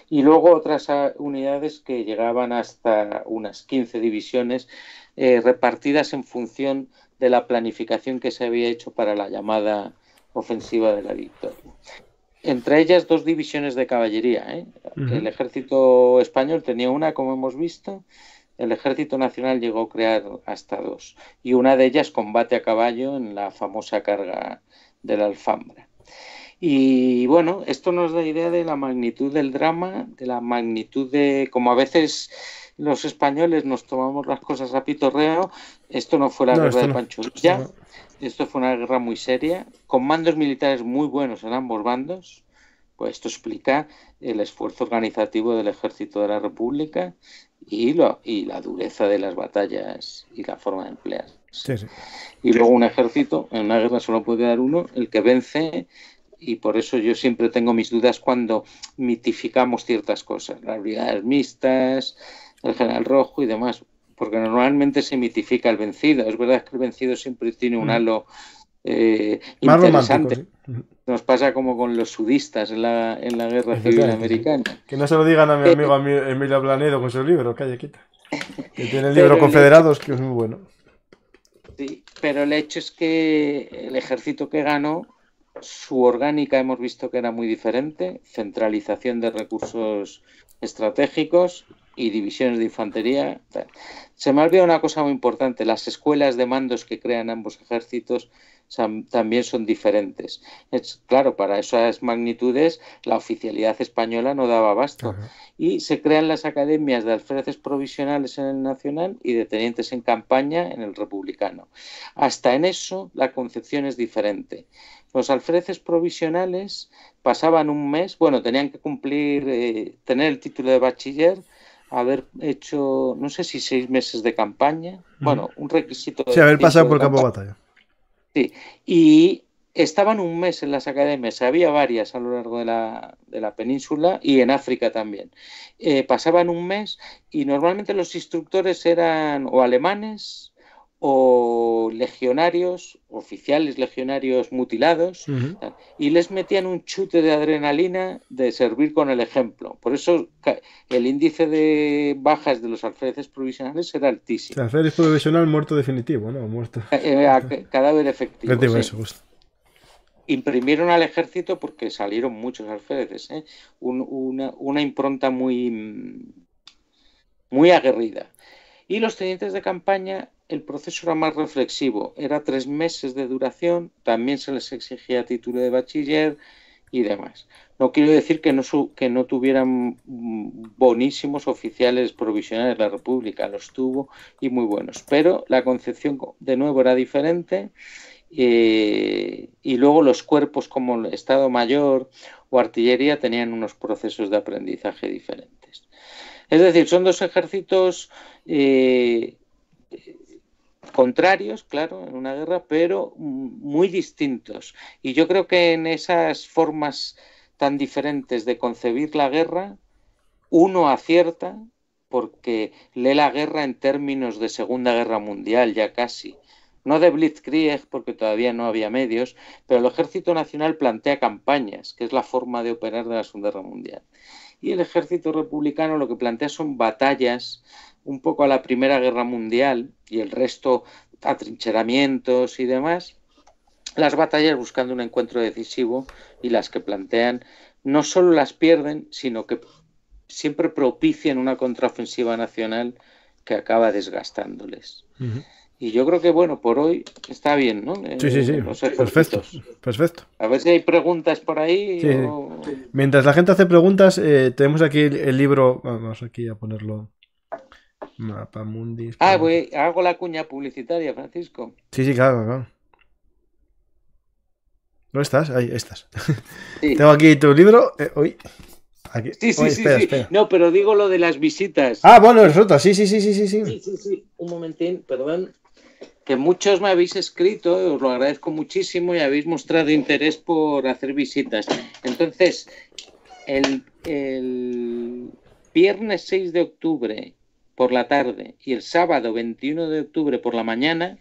Y luego otras unidades que llegaban hasta unas 15 divisiones eh, repartidas en función de la planificación que se había hecho para la llamada ofensiva de la victoria. Entre ellas dos divisiones de caballería. ¿eh? El ejército español tenía una, como hemos visto. El ejército nacional llegó a crear hasta dos. Y una de ellas combate a caballo en la famosa carga de la Alfambra. Y bueno, esto nos da idea de la magnitud del drama, de la magnitud de, como a veces los españoles nos tomamos las cosas a pitorreo, esto no fue la guerra de Pancho esto fue una guerra muy seria, con mandos militares muy buenos en ambos bandos. Pues esto explica el esfuerzo organizativo del ejército de la República y, lo, y la dureza de las batallas y la forma de emplear. Y luego un ejército, en una guerra solo puede dar uno, el que vence y por eso yo siempre tengo mis dudas cuando mitificamos ciertas cosas, las brigadas mixtas, el general rojo y demás porque normalmente se mitifica el vencido. Es verdad que el vencido siempre tiene un mm. halo eh, interesante. Nos pasa como con los sudistas en la, en la guerra civil americana. Que no se lo digan a mi eh, amigo Emilio Blanedo con su libro, calle quita. Que tiene el libro Confederados, que es muy bueno. Sí, pero el hecho es que el ejército que ganó, su orgánica hemos visto que era muy diferente, centralización de recursos estratégicos, y divisiones de infantería. Se me ha una cosa muy importante, las escuelas de mandos que crean ambos ejércitos también son diferentes. claro, para esas magnitudes la oficialidad española no daba abasto. Y se crean las academias de alfereces provisionales en el nacional y de tenientes en campaña en el republicano. Hasta en eso la concepción es diferente. Los alfereces provisionales pasaban un mes, bueno, tenían que cumplir, eh, tener el título de bachiller, haber hecho, no sé si seis meses de campaña, bueno, un requisito. Sí, haber pasado por el campo de batalla. Sí, y estaban un mes en las academias, había varias a lo largo de la, de la península y en África también. Eh, pasaban un mes y normalmente los instructores eran o alemanes o legionarios, oficiales legionarios mutilados, y les metían un chute de adrenalina de servir con el ejemplo. Por eso el índice de bajas de los alférezes provisionales era altísimo. alférez provisional muerto definitivo, ¿no? Muerto. Eh, cadáver efectivo. Pues Imprimieron al ejército porque salieron muchos alférezes, ¿eh? una, impronta muy, muy aguerrida. Y los tenientes de campaña el proceso era más reflexivo, era tres meses de duración, también se les exigía título de bachiller y demás. No quiero decir que no, tuvieran bonísimos oficiales provisionales de la República, los tuvo y muy buenos, pero la concepción de nuevo era diferente eh, y luego los cuerpos como el Estado Mayor o Artillería tenían unos procesos de aprendizaje diferentes. Es decir, son dos ejércitos eh, contrarios, claro, en una guerra, pero muy distintos. Y yo creo que en esas formas tan diferentes de concebir la guerra, uno acierta porque lee la guerra en términos de Segunda Guerra Mundial ya casi. No de Blitzkrieg, porque todavía no había medios, pero el Ejército Nacional plantea campañas, que es la forma de operar de la Segunda Guerra Mundial. Y el Ejército Republicano lo que plantea son batallas un poco a la Primera Guerra Mundial y el resto atrincheramientos y demás, las batallas buscando un encuentro decisivo y las que plantean no solo las pierden, sino que siempre propician una contraofensiva nacional que acaba desgastándoles. Y yo creo que, bueno, por hoy está bien, ¿no? Sí, sí, eh, sí. Perfecto, perfecto. A ver si hay preguntas por ahí. Mientras la gente hace preguntas, eh, tenemos aquí el libro, vamos aquí a ponerlo Mundi. Ah, hago la cuña publicitaria, Francisco. Sí, sí, claro, claro. ¿No estás? Ahí estás. Tengo aquí tu libro. hoy. Eh, sí, sí, sí, No, pero digo lo de las visitas. Ah, bueno, fruto. sí, sí, sí, sí, sí. Sí, sí, sí. Un momentín, perdón. Que muchos me habéis escrito, os lo agradezco muchísimo y habéis mostrado interés por hacer visitas. Entonces, el viernes 6 de octubre por la tarde y el sábado 21 de octubre por la mañana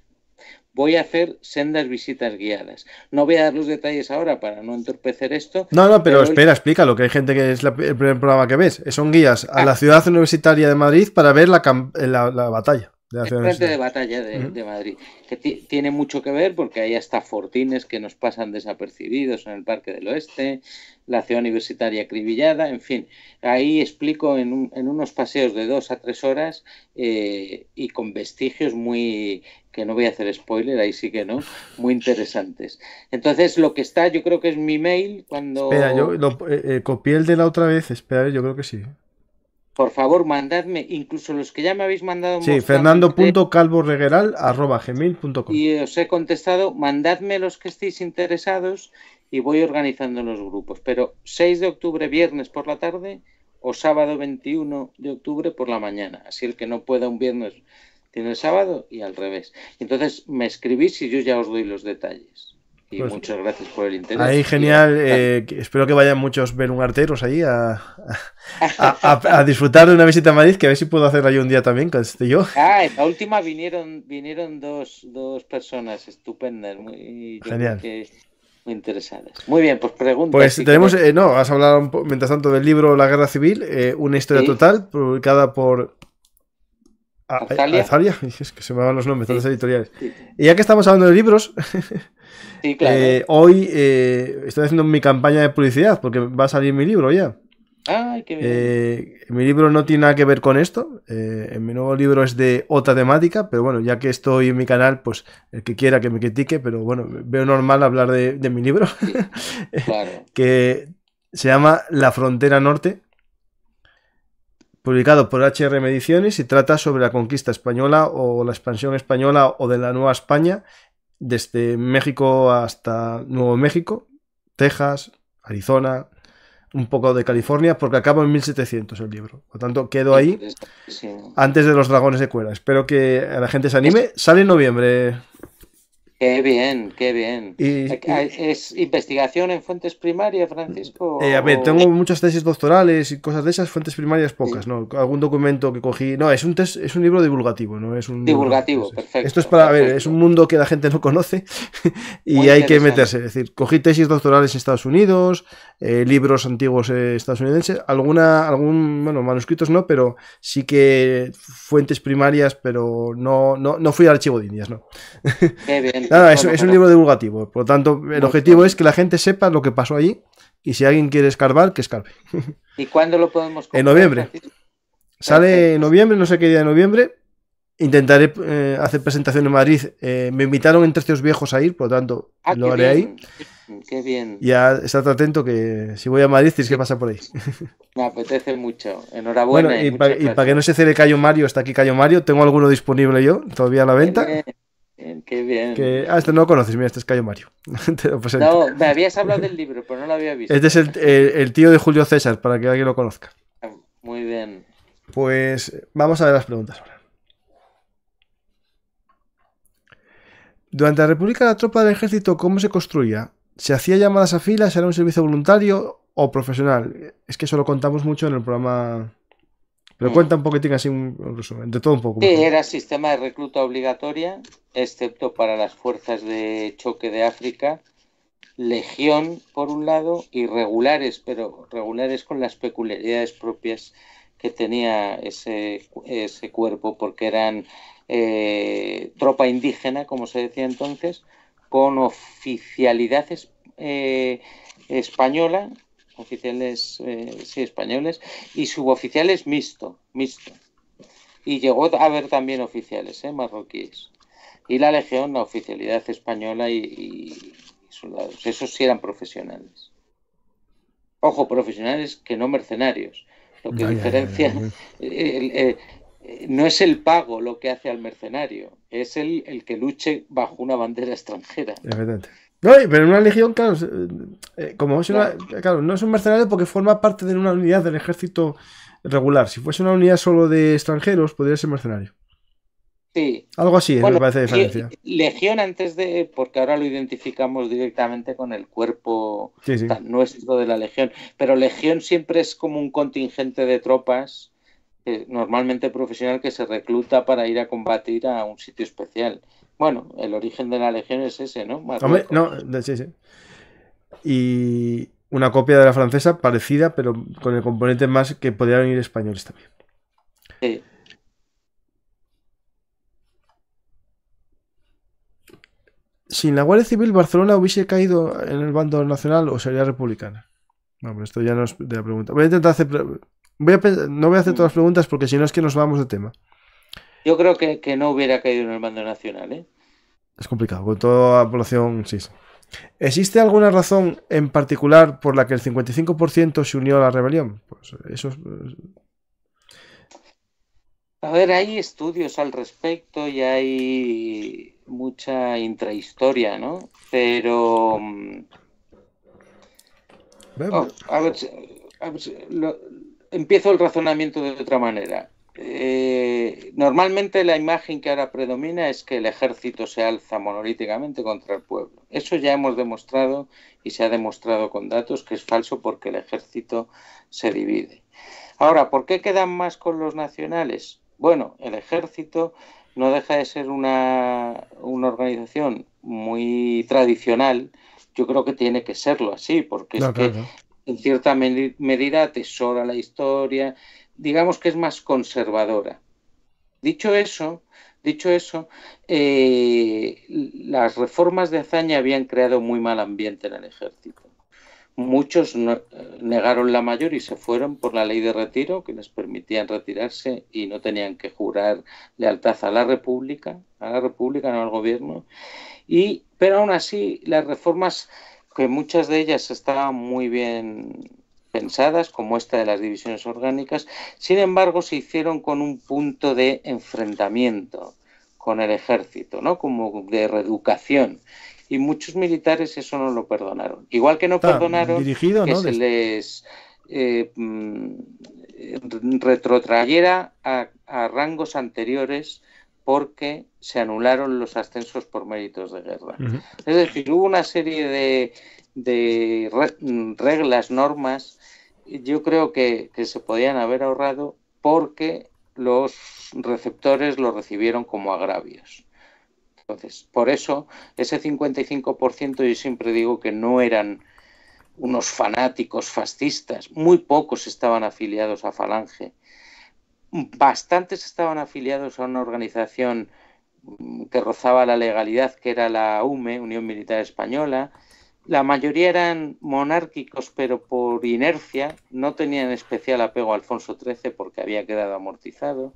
voy a hacer sendas visitas guiadas. No voy a dar los detalles ahora para no entorpecer esto. No, no, pero, espera, explícalo, que hay gente que es la, el primer programa que ves. Son guías a ah. la ciudad universitaria de Madrid para ver la batalla de la de batalla de, Madrid, que tiene mucho que ver porque hay hasta fortines que nos pasan desapercibidos en el Parque del Oeste, la ciudad universitaria acribillada, en fin, ahí explico en, unos paseos de dos a tres horas eh, y con vestigios muy, que no voy a hacer spoiler, ahí sí que no, muy interesantes. Entonces, lo que está, yo creo que es mi mail cuando... Espera, yo eh, eh, copié el de la otra vez, espera, yo creo que sí. Por favor, mandadme, incluso los que ya me habéis mandado. Sí, fernando.calvoregueral.com. Y os he contestado, mandadme los que estéis interesados y voy organizando los grupos. Pero 6 de octubre, viernes por la tarde o sábado 21 de octubre por la mañana. Así el que no pueda un viernes tiene el sábado y al revés. Entonces me escribís y yo ya os doy los detalles. Y pues muchas gracias por el interés. Ahí, genial. Eh, espero que vayan muchos belungarteros un a, a, a, disfrutar de una visita a Madrid, que a ver si puedo hacerla yo un día también, con yo. Ah, en la última vinieron, vinieron dos, personas estupendas. Muy, genial. muy interesadas. Muy bien, pues preguntas. Pues tenemos, eh, no, has hablado mientras tanto del libro La Guerra Civil, eh, una historia total, publicada por Azalia. que se me van los nombres, las editoriales. Y ya que estamos hablando de libros, Eh, hoy eh, estoy haciendo mi campaña de publicidad porque va a salir mi libro ya. Eh, mi libro no tiene nada que ver con esto. mi nuevo libro es de otra temática, pero bueno, ya que estoy en mi canal, pues el que quiera que me critique, pero bueno, veo normal hablar de, mi libro. claro. que se llama La Frontera Norte publicado por HR Mediciones y trata sobre la conquista española o la expansión española o de la Nueva España desde México hasta Nuevo México, Texas, Arizona, un poco de California, porque acabo en 1700 el libro. Por lo tanto, quedo ahí antes de los dragones de cuerda. Espero que la gente se anime. Sale en noviembre. Qué bien, qué bien. ¿Es investigación en fuentes primarias, Francisco? Eh, a ver, tengo muchas tesis doctorales y cosas de esas, fuentes primarias pocas, ¿no? Algún documento que cogí. No, es un es un libro divulgativo, ¿no? Es un divulgativo, perfecto. Esto es para, ver, es un mundo que la gente no conoce y hay que meterse. Es decir, cogí tesis doctorales en Estados Unidos, eh, libros antiguos eh, estadounidenses, alguna, algún, bueno, manuscritos no, pero sí que fuentes primarias, pero no, no, no fui al archivo de Indias, ¿no? Qué bien es, un libro divulgativo. Por lo tanto, el objetivo es que la gente sepa lo que pasó allí y si alguien quiere escarbar, que escarbe. ¿Y cuándo lo podemos comprar? En noviembre. Sale en noviembre, no sé qué día de noviembre. Intentaré eh, hacer presentación en Madrid. Eh, me invitaron en Tercios Viejos a ir, por lo tanto, ah, lo haré ahí. Qué bien. Ya estate atento que si voy a Madrid tienes que pasar por ahí. Me apetece mucho. Enhorabuena. Bueno, y, para que no se cede Cayo Mario, está aquí Cayo Mario. Tengo alguno disponible yo, todavía a la venta qué bien. Que, ah, este no lo conoces, mira, este es Cayo Mario. no, me habías hablado del libro, pero no lo había visto. Este es el, el, tío de Julio César, para que alguien lo conozca. Ah, muy bien. Pues vamos a ver las preguntas ahora. Durante la República, la tropa del ejército, ¿cómo se construía? ¿Se hacía llamadas a filas? ¿Era un servicio voluntario o profesional? Es que eso lo contamos mucho en el programa pero mm. cuenta un poquitín así, un, resumen, de todo un poco. era sistema de recluta obligatoria, excepto para las fuerzas de choque de África, legión por un lado y regulares, pero regulares con las peculiaridades propias que tenía ese, cuerpo, porque eran eh, tropa indígena, como se decía entonces, con oficialidad eh, española oficiales eh, sí, españoles, y suboficiales mixto, mixto. Y llegó a haber también oficiales eh, marroquíes. Y la legión, la oficialidad española y, soldados. Esos sí eran profesionales. Ojo, profesionales que no mercenarios. Lo que diferencia eh, no es el pago lo que hace al mercenario, es el, el que luche bajo una bandera extranjera. No, pero en una legión, claro, eh, eh, como es no es un mercenario porque forma parte de una unidad del ejército regular. Si fuese una unidad solo de extranjeros, podría ser mercenario. Sí. Algo así, me parece diferencia. Legión antes de, porque ahora lo identificamos directamente con el cuerpo nuestro de la legión, pero legión siempre es como un contingente de tropas, eh, normalmente profesional, que se recluta para ir a combatir a un sitio especial. Bueno, el origen de la Legión es ese, ¿no? Hombre, no, sí, sí. Y una copia de la francesa parecida, pero con el componente más que podrían ir españoles también. Sí. Si la Guardia Civil Barcelona hubiese caído en el bando nacional o sería republicana. Bueno, esto ya no es de la pregunta. Voy a intentar hacer. no voy a hacer todas las preguntas porque si no es que nos vamos de tema. Yo creo que, no hubiera caído en el mando nacional, ¿eh? Es complicado, con toda la población, sí. ¿Existe alguna razón en particular por la que el 55% se unió a la rebelión? Pues eso eh. A ver, hay estudios al respecto y hay mucha intrahistoria, ¿no? Pero... Mm, empiezo el razonamiento de otra manera. Eh, normalmente la imagen que ahora predomina es que el ejército se alza monolíticamente contra el pueblo. Eso ya hemos demostrado y se ha demostrado con datos que es falso porque el ejército se divide. Ahora, ¿por qué quedan más con los nacionales? Bueno, el ejército no deja de ser una, organización muy tradicional. Yo creo que tiene que serlo así, porque es que en cierta medida atesora la historia, digamos que es más conservadora. Dicho eso, dicho eso eh, las reformas de Azaña habían creado muy mal ambiente en el ejército. Muchos eh, negaron la mayor y se fueron por la ley de retiro, que les permitía retirarse y no tenían que jurar lealtad a la República, a la República, no al gobierno. Y, pero aún así, las reformas, que muchas de ellas estaban muy bien pensadas, como esta de las divisiones orgánicas, sin embargo se hicieron con un punto de enfrentamiento con el ejército, ¿no? como de reeducación. Y muchos militares eso no lo perdonaron. Igual que no perdonaron que se les eh, mm, retrotrayera a, rangos anteriores porque se anularon los ascensos por méritos de guerra. Es decir, hubo una serie de de reglas, normas, yo creo que, que se podían haber ahorrado porque los receptores lo recibieron como agravios. Entonces, por eso ese 55% yo siempre digo que no eran unos fanáticos fascistas, muy pocos estaban afiliados a Falange, bastantes estaban afiliados a una organización mm, que rozaba la legalidad, que era la UME, Unión Militar Española, la mayoría eran monárquicos, pero por inercia no tenían especial apego a Alfonso XIII porque había quedado amortizado.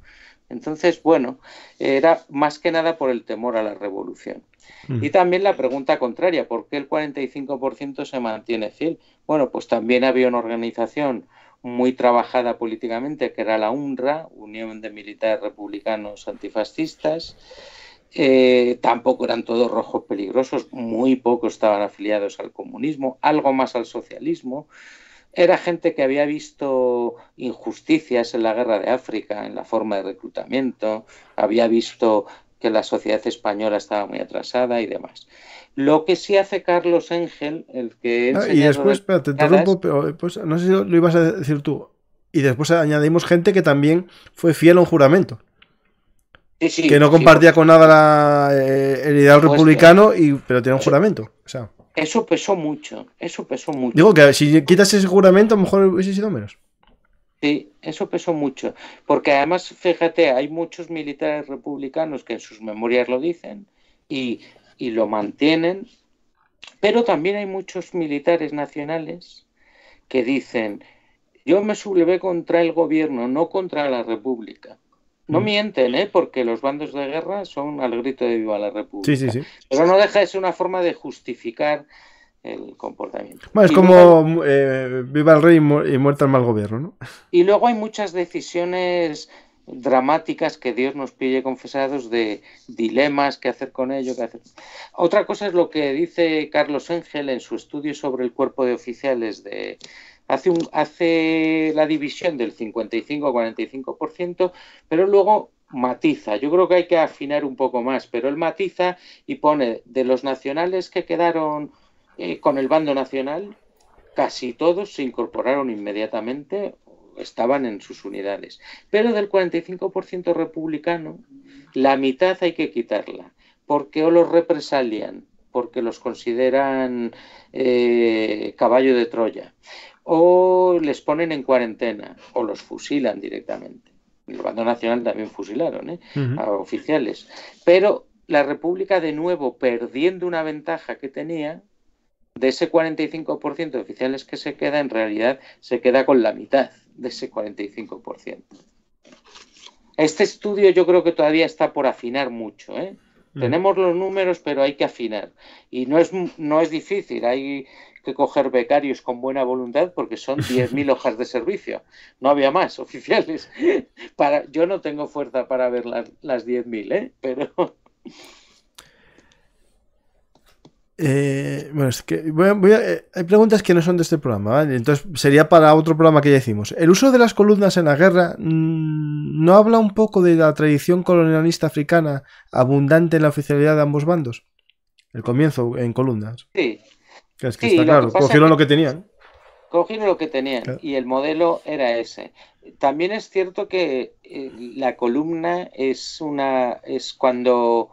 Entonces, bueno, era más que nada por el temor a la revolución. Mm. Y también la pregunta contraria, ¿por qué el 45% se mantiene fiel? Bueno, pues también había una organización muy trabajada políticamente, que era la unra Unión de Militares Republicanos Antifascistas, eh, tampoco eran todos rojos peligrosos, muy pocos estaban afiliados al comunismo, algo más al socialismo. Era gente que había visto injusticias en la guerra de África, en la forma de reclutamiento, había visto que la sociedad española estaba muy atrasada y demás. Lo que sí hace Carlos Engel, el que... y después, espera, te interrumpo, pues, no sé si lo ibas a decir tú. Y después añadimos gente que también fue fiel a un juramento que no compartía con nada la, eh, el ideal republicano, y, pero tiene un juramento. Eso pesó mucho, eso pesó mucho. Digo que si quitas ese juramento, a lo mejor hubiese sido menos. Sí, eso pesó mucho. Porque además, fíjate, hay muchos militares republicanos que en sus memorias lo dicen y, y lo mantienen, pero también hay muchos militares nacionales que dicen, yo me sublevé contra el gobierno, no contra la república. No mm. mienten, ¿eh? porque los bandos de guerra son al grito de viva la República. Sí, sí, sí. Pero no deja de ser una forma de justificar el comportamiento. es como mm, eh, viva el rey y, muerta el mal gobierno, ¿no? Y luego hay muchas decisiones dramáticas que Dios nos pide confesados de dilemas, qué hacer con ello, qué hacer. Otra cosa es lo que dice Carlos Engel en su estudio sobre el cuerpo de oficiales de, hace, un, hace la división del 55-45%, pero luego matiza. Yo creo que hay que afinar un poco más, pero él matiza y pone de los nacionales que quedaron eh, con el bando nacional, casi todos se incorporaron inmediatamente estaban en sus unidades. Pero del 45% republicano, la mitad hay que quitarla, porque o los represalian, porque los consideran eh, caballo de Troya, o les ponen en cuarentena o los fusilan directamente. El bando nacional también fusilaron ¿eh? a oficiales. Pero la República, de nuevo, perdiendo una ventaja que tenía, de ese 45% de oficiales que se queda, en realidad se queda con la mitad de ese 45%. Este estudio yo creo que todavía está por afinar mucho. ¿eh? Mm. Tenemos los números, pero hay que afinar. Y no es, no es difícil. Hay que coger becarios con buena voluntad porque son 10.000 hojas de servicio. No había más oficiales. Para, yo no tengo fuerza para ver las, las 10.000, ¿eh? Pero... Eh, bueno, eh, hay preguntas que no son de este programa, Entonces sería para otro programa que ya hicimos. El uso de las columnas en la guerra mm, no habla un poco de la tradición colonialista africana abundante en la oficialidad de ambos bandos. El comienzo en columnas. Sí, claro, cogieron lo que tenían. Cogieron lo que tenían y el modelo era ese. También es cierto que eh, la columna es una es cuando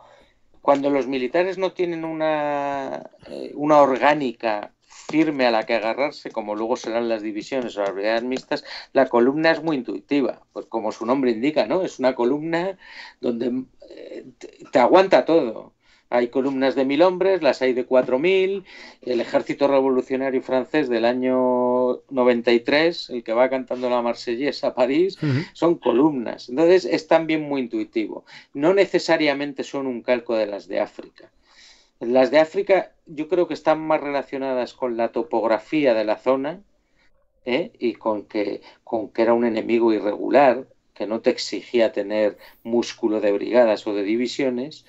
cuando los militares no tienen una, eh, una orgánica firme a la que agarrarse, como luego serán las divisiones o las brigadas mixtas, la columna es muy intuitiva, pues como su nombre indica, ¿no? Es una columna donde eh, te aguanta todo. Hay columnas de mil hombres, las hay de cuatro mil. El ejército revolucionario francés del año 93, el que va cantando la Marsellesa a París, son columnas. Entonces es también muy intuitivo. No necesariamente son un calco de las de África. Las de África yo creo que están más relacionadas con la topografía de la zona ¿eh? y con que, con que era un enemigo irregular, que no te exigía tener músculo de brigadas o de divisiones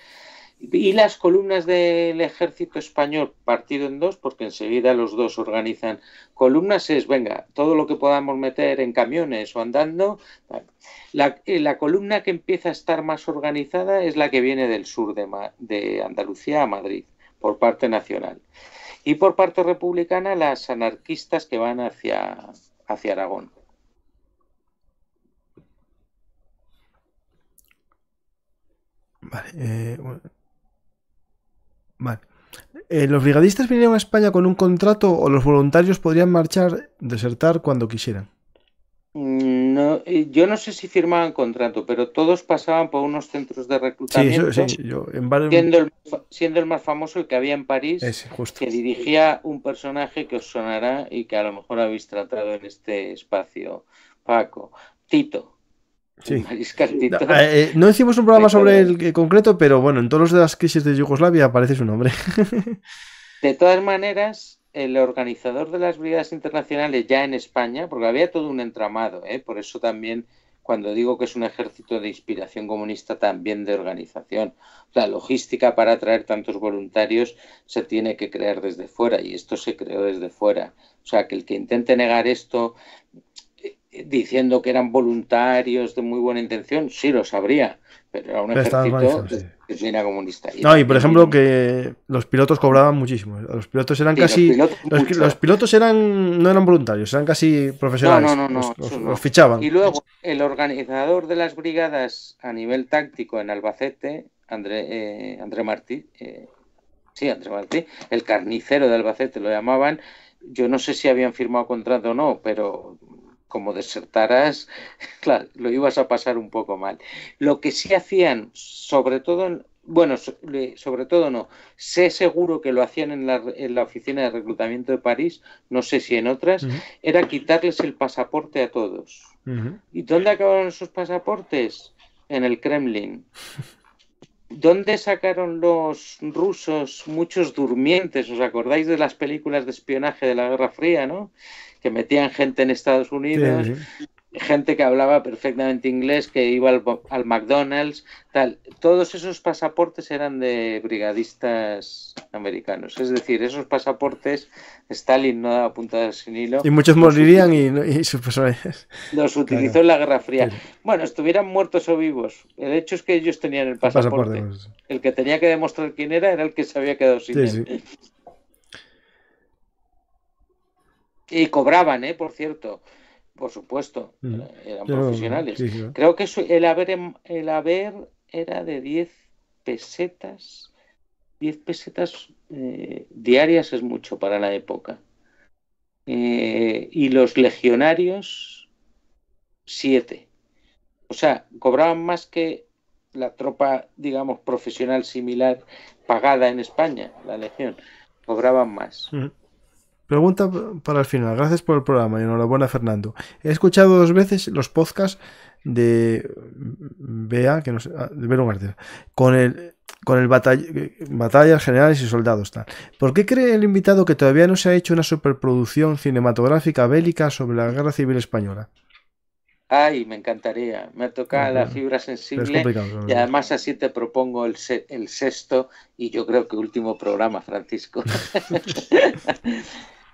y las columnas del ejército español partido en dos, porque enseguida los dos organizan columnas, es, venga, todo lo que podamos meter en camiones o andando. Eh, la, columna que empieza a estar más organizada es la que viene del sur de, Andalucía a Madrid, por parte nacional. Y por parte republicana, las anarquistas que van hacia, hacia Aragón. Vale, eh, Vale. Eh, ¿Los brigadistas vinieron a España con un contrato o los voluntarios podrían marchar, desertar cuando quisieran? Mm, no, eh, yo no sé si firmaban contrato, pero todos pasaban por unos centros de reclutamiento. Sí, sí, yo, siendo, el, más famoso el que había en París, que dirigía un personaje que os sonará y que a lo mejor habéis tratado en este espacio, Paco, Tito. Eh, no hicimos un programa sobre el eh, concreto, pero bueno, en todos los de las crisis de Yugoslavia aparece su nombre. de todas maneras, el organizador de las brigadas internacionales ya en España, porque había todo un entramado, ¿eh? por eso también cuando digo que es un ejército de inspiración comunista, también de organización. La logística para atraer tantos voluntarios se tiene que crear desde fuera y esto se creó desde fuera. O sea, que el que intente negar esto diciendo que eran voluntarios de muy buena intención, sí lo sabría, pero era un ejército comunista. no, y por ejemplo que los pilotos cobraban muchísimo, los pilotos eran casi los pilotos, eran no eran voluntarios, eran casi profesionales. No, no, no, los, fichaban. Y luego el organizador de las brigadas a nivel táctico en Albacete, André eh, André Martí, eh, sí, André Martí, el carnicero de Albacete lo llamaban yo no sé si habían firmado contrato o no, pero como desertaras, lo ibas a pasar un poco mal. Lo que sí hacían, sobre todo en, bueno, sobre todo no. Sé seguro que lo hacían en la, oficina de reclutamiento de París, no sé si en otras, era quitarles el pasaporte a todos. ¿Y dónde acabaron esos pasaportes? En el Kremlin. ¿Dónde sacaron los rusos muchos durmientes? ¿Os acordáis de las películas de espionaje de la Guerra Fría, no? que metían gente en Estados Unidos, gente que hablaba perfectamente inglés, que iba al, McDonald's, tal. Todos esos pasaportes eran de brigadistas americanos. Es decir, esos pasaportes Stalin no daba punta sin hilo. Y muchos morirían y, y, sus personajes. Los utilizó en la Guerra Fría. Bueno, estuvieran muertos o vivos. El hecho es que ellos tenían el pasaporte. El, pues. el que tenía que demostrar quién era era el que se había quedado sin él. Y cobraban, ¿eh? por cierto. Por supuesto, mm. eh, eran profesionales. Creo que el haber, em, el haber era de 10 pesetas. 10 pesetas eh, diarias es mucho para la época. Eh, y los legionarios, 7. O sea, cobraban más que la tropa, digamos, profesional similar pagada en España, la legión. Cobraban más. Mm. Pregunta para el final. Gracias por el programa y enhorabuena, Fernando. He escuchado dos veces los podcasts de mm, Bea, que no sé, ah, de con el con el eh, batallas generales y soldados tal. ¿Por qué cree el invitado que todavía no se ha hecho una superproducción cinematográfica bélica sobre la Guerra Civil Española? Ay, me encantaría. Me toca tocado la fibra sensible. Y además así te propongo el, el sexto y yo creo que último programa, Francisco.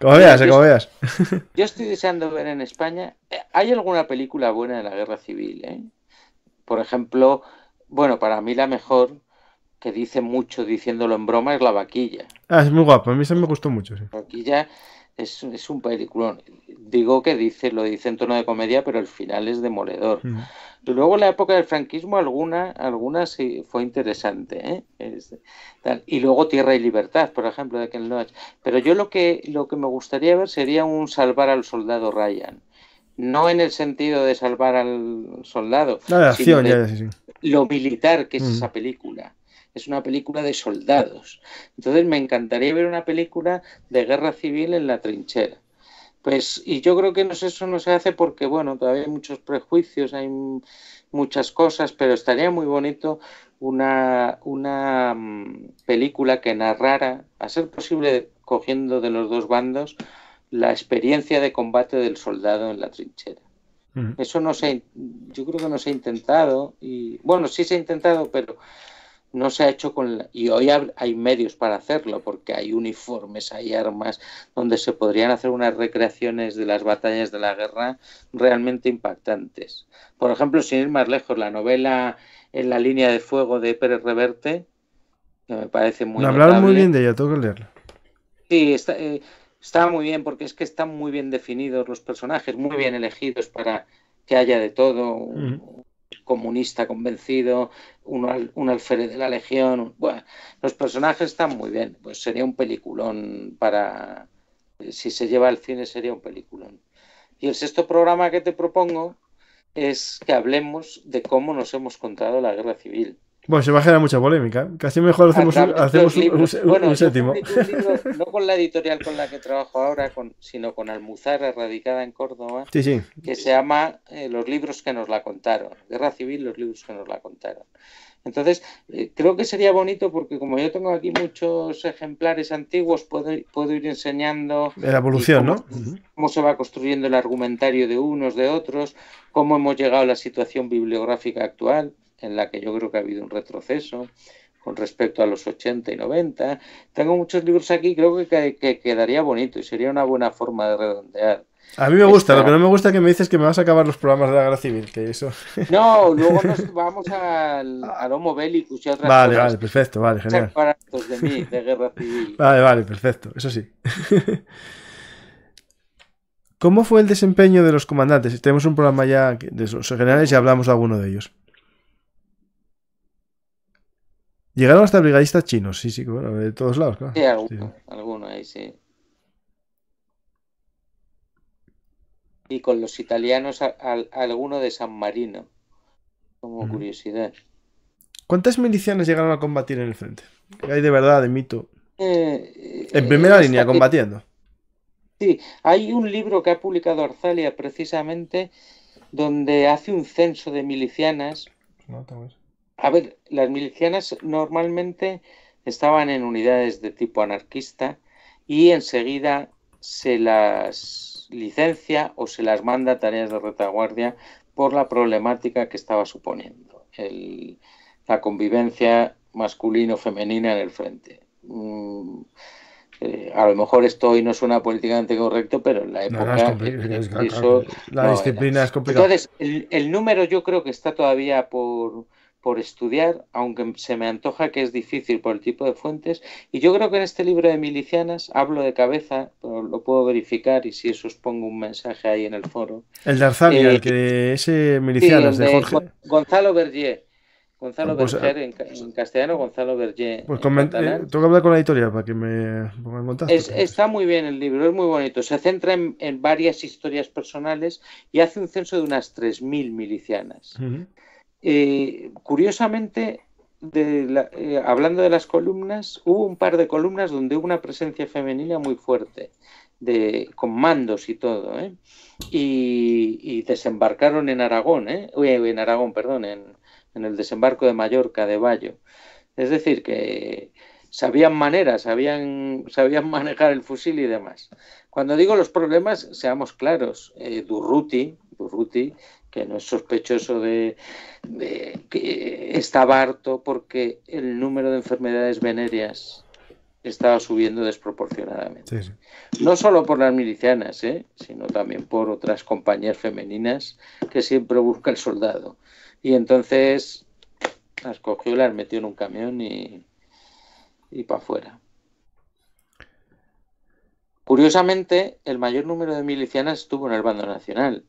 Como veas, como veas. Yo estoy deseando ver en España. Eh, ¿Hay alguna película buena de la guerra civil? Eh? Por ejemplo, bueno, para mí la mejor, que dice mucho diciéndolo en broma, es La Vaquilla. Ah, es muy guapo. A mí se me gustó mucho. Sí. La Vaquilla es, es, un peliculón. Digo que dice, lo dice en tono de comedia, pero el final es demoledor. Mm. Pues luego la época del franquismo, alguna, algunas sí fue interesante. ¿eh? Este, y luego Tierra y Libertad, por ejemplo, de Ken Loach. Pero yo lo que, lo que me gustaría ver sería un salvar al soldado Ryan. No en el sentido de salvar al soldado, acción, ya, lo militar que es esa película es una película de soldados. Entonces me encantaría ver una película de guerra civil en la trinchera. Pues, y yo creo que eso no se hace porque, bueno, todavía hay muchos prejuicios, hay muchas cosas, pero estaría muy bonito una, una mm, película que narrara, a ser posible cogiendo de los dos bandos, la experiencia de combate del soldado en la trinchera. Eso no se, yo creo que no se ha intentado y bueno, sí se ha intentado, pero no se ha hecho con la... y hoy hay medios para hacerlo porque hay uniformes, hay armas donde se podrían hacer unas recreaciones de las batallas de la guerra realmente impactantes. Por ejemplo, sin ir más lejos, la novela En la línea de fuego de Pérez Reverte que me parece muy muy bien de ella, tengo que leerla. Sí, eh, está, muy bien porque es que están muy bien definidos los personajes, muy bien elegidos para que haya de todo, comunista convencido, un, un alférez de la Legión. los personajes están muy bien. Pues sería un peliculón para. Eh, si se lleva al cine, sería un peliculón. Y el sexto programa que te propongo es que hablemos de cómo nos hemos contado la guerra civil. Bueno, se va a generar mucha polémica. Casi ¿eh? mejor hacemos, un, séptimo. no con la editorial con la que trabajo ahora, sino con Almuzara, radicada en Córdoba, que se llama eh, Los libros que nos la contaron. Guerra Civil, los libros que nos la contaron. Entonces, eh, creo que sería bonito porque como yo tengo aquí muchos ejemplares antiguos, puedo, ir enseñando... La evolución, ¿no? Cómo se va construyendo el argumentario de unos, de otros, cómo hemos llegado a la situación bibliográfica actual en la que yo creo que ha habido un retroceso con respecto a los 80 y 90. Tengo muchos libros aquí, creo que, quedaría bonito y sería una buena forma de redondear. A mí me gusta, lo que no me gusta es que me dices que me vas a acabar los programas de la guerra civil, que eso. No, luego nos vamos al, Homo Bellicus y otras vale, Vale, perfecto, vale, genial. de mí, de guerra civil. Vale, vale, perfecto, eso sí. ¿Cómo fue el desempeño de los comandantes? Tenemos un programa ya de los generales y hablamos de alguno de ellos. Llegaron hasta brigadistas chinos, sí, sí, bueno, de todos lados, claro. Sí, alguno, ahí sí. Y con los italianos, alguno de San Marino, como curiosidad. ¿Cuántas milicianas llegaron a combatir en el frente? Hay de verdad, de mito. Eh, en eh, primera línea, combatiendo. Sí, hay un libro que ha publicado Arzalia precisamente donde hace un censo de milicianas. No, a ver, las milicianas normalmente estaban en unidades de tipo anarquista y enseguida se las licencia o se las manda a tareas de retaguardia por la problemática que estaba suponiendo la convivencia masculino-femenina en el frente. Mm, eh, a lo mejor esto hoy no suena políticamente correcto, pero en la época la disciplina es complicada. Entonces, el número yo creo que está todavía por por estudiar, aunque se me antoja que es difícil por el tipo de fuentes. Y yo creo que en este libro de Milicianas hablo de cabeza, pero lo puedo verificar y si eso os pongo un mensaje ahí en el foro. El de eh, el que ese Milicianas de, Jorge. Gonzalo Berger. Gonzalo pues, Berger ah, en, castellano, Gonzalo Berger. Pues eh, tengo que hablar con la editorial para que me pongan en está muy bien el libro, es muy bonito. Se centra en, varias historias personales y hace un censo de unas 3.000 milicianas. Eh, curiosamente, eh, hablando de las columnas, hubo un par de columnas donde hubo una presencia femenina muy fuerte, con mandos y todo, ¿eh? y, desembarcaron en Aragón, en Aragón, perdón, en, el desembarco de Mallorca, de Bayo. Es decir, que sabían maneras, sabían, sabían manejar el fusil y demás. Cuando digo los problemas, seamos claros, Durruti, Durruti que no es sospechoso de, que estaba harto porque el número de enfermedades venéreas estaba subiendo desproporcionadamente. No solo por las milicianas, ¿eh? sino también por otras compañías femeninas que siempre busca el soldado. Y entonces las cogió, las metió en un camión y, y para afuera. Curiosamente, el mayor número de milicianas estuvo en el bando nacional,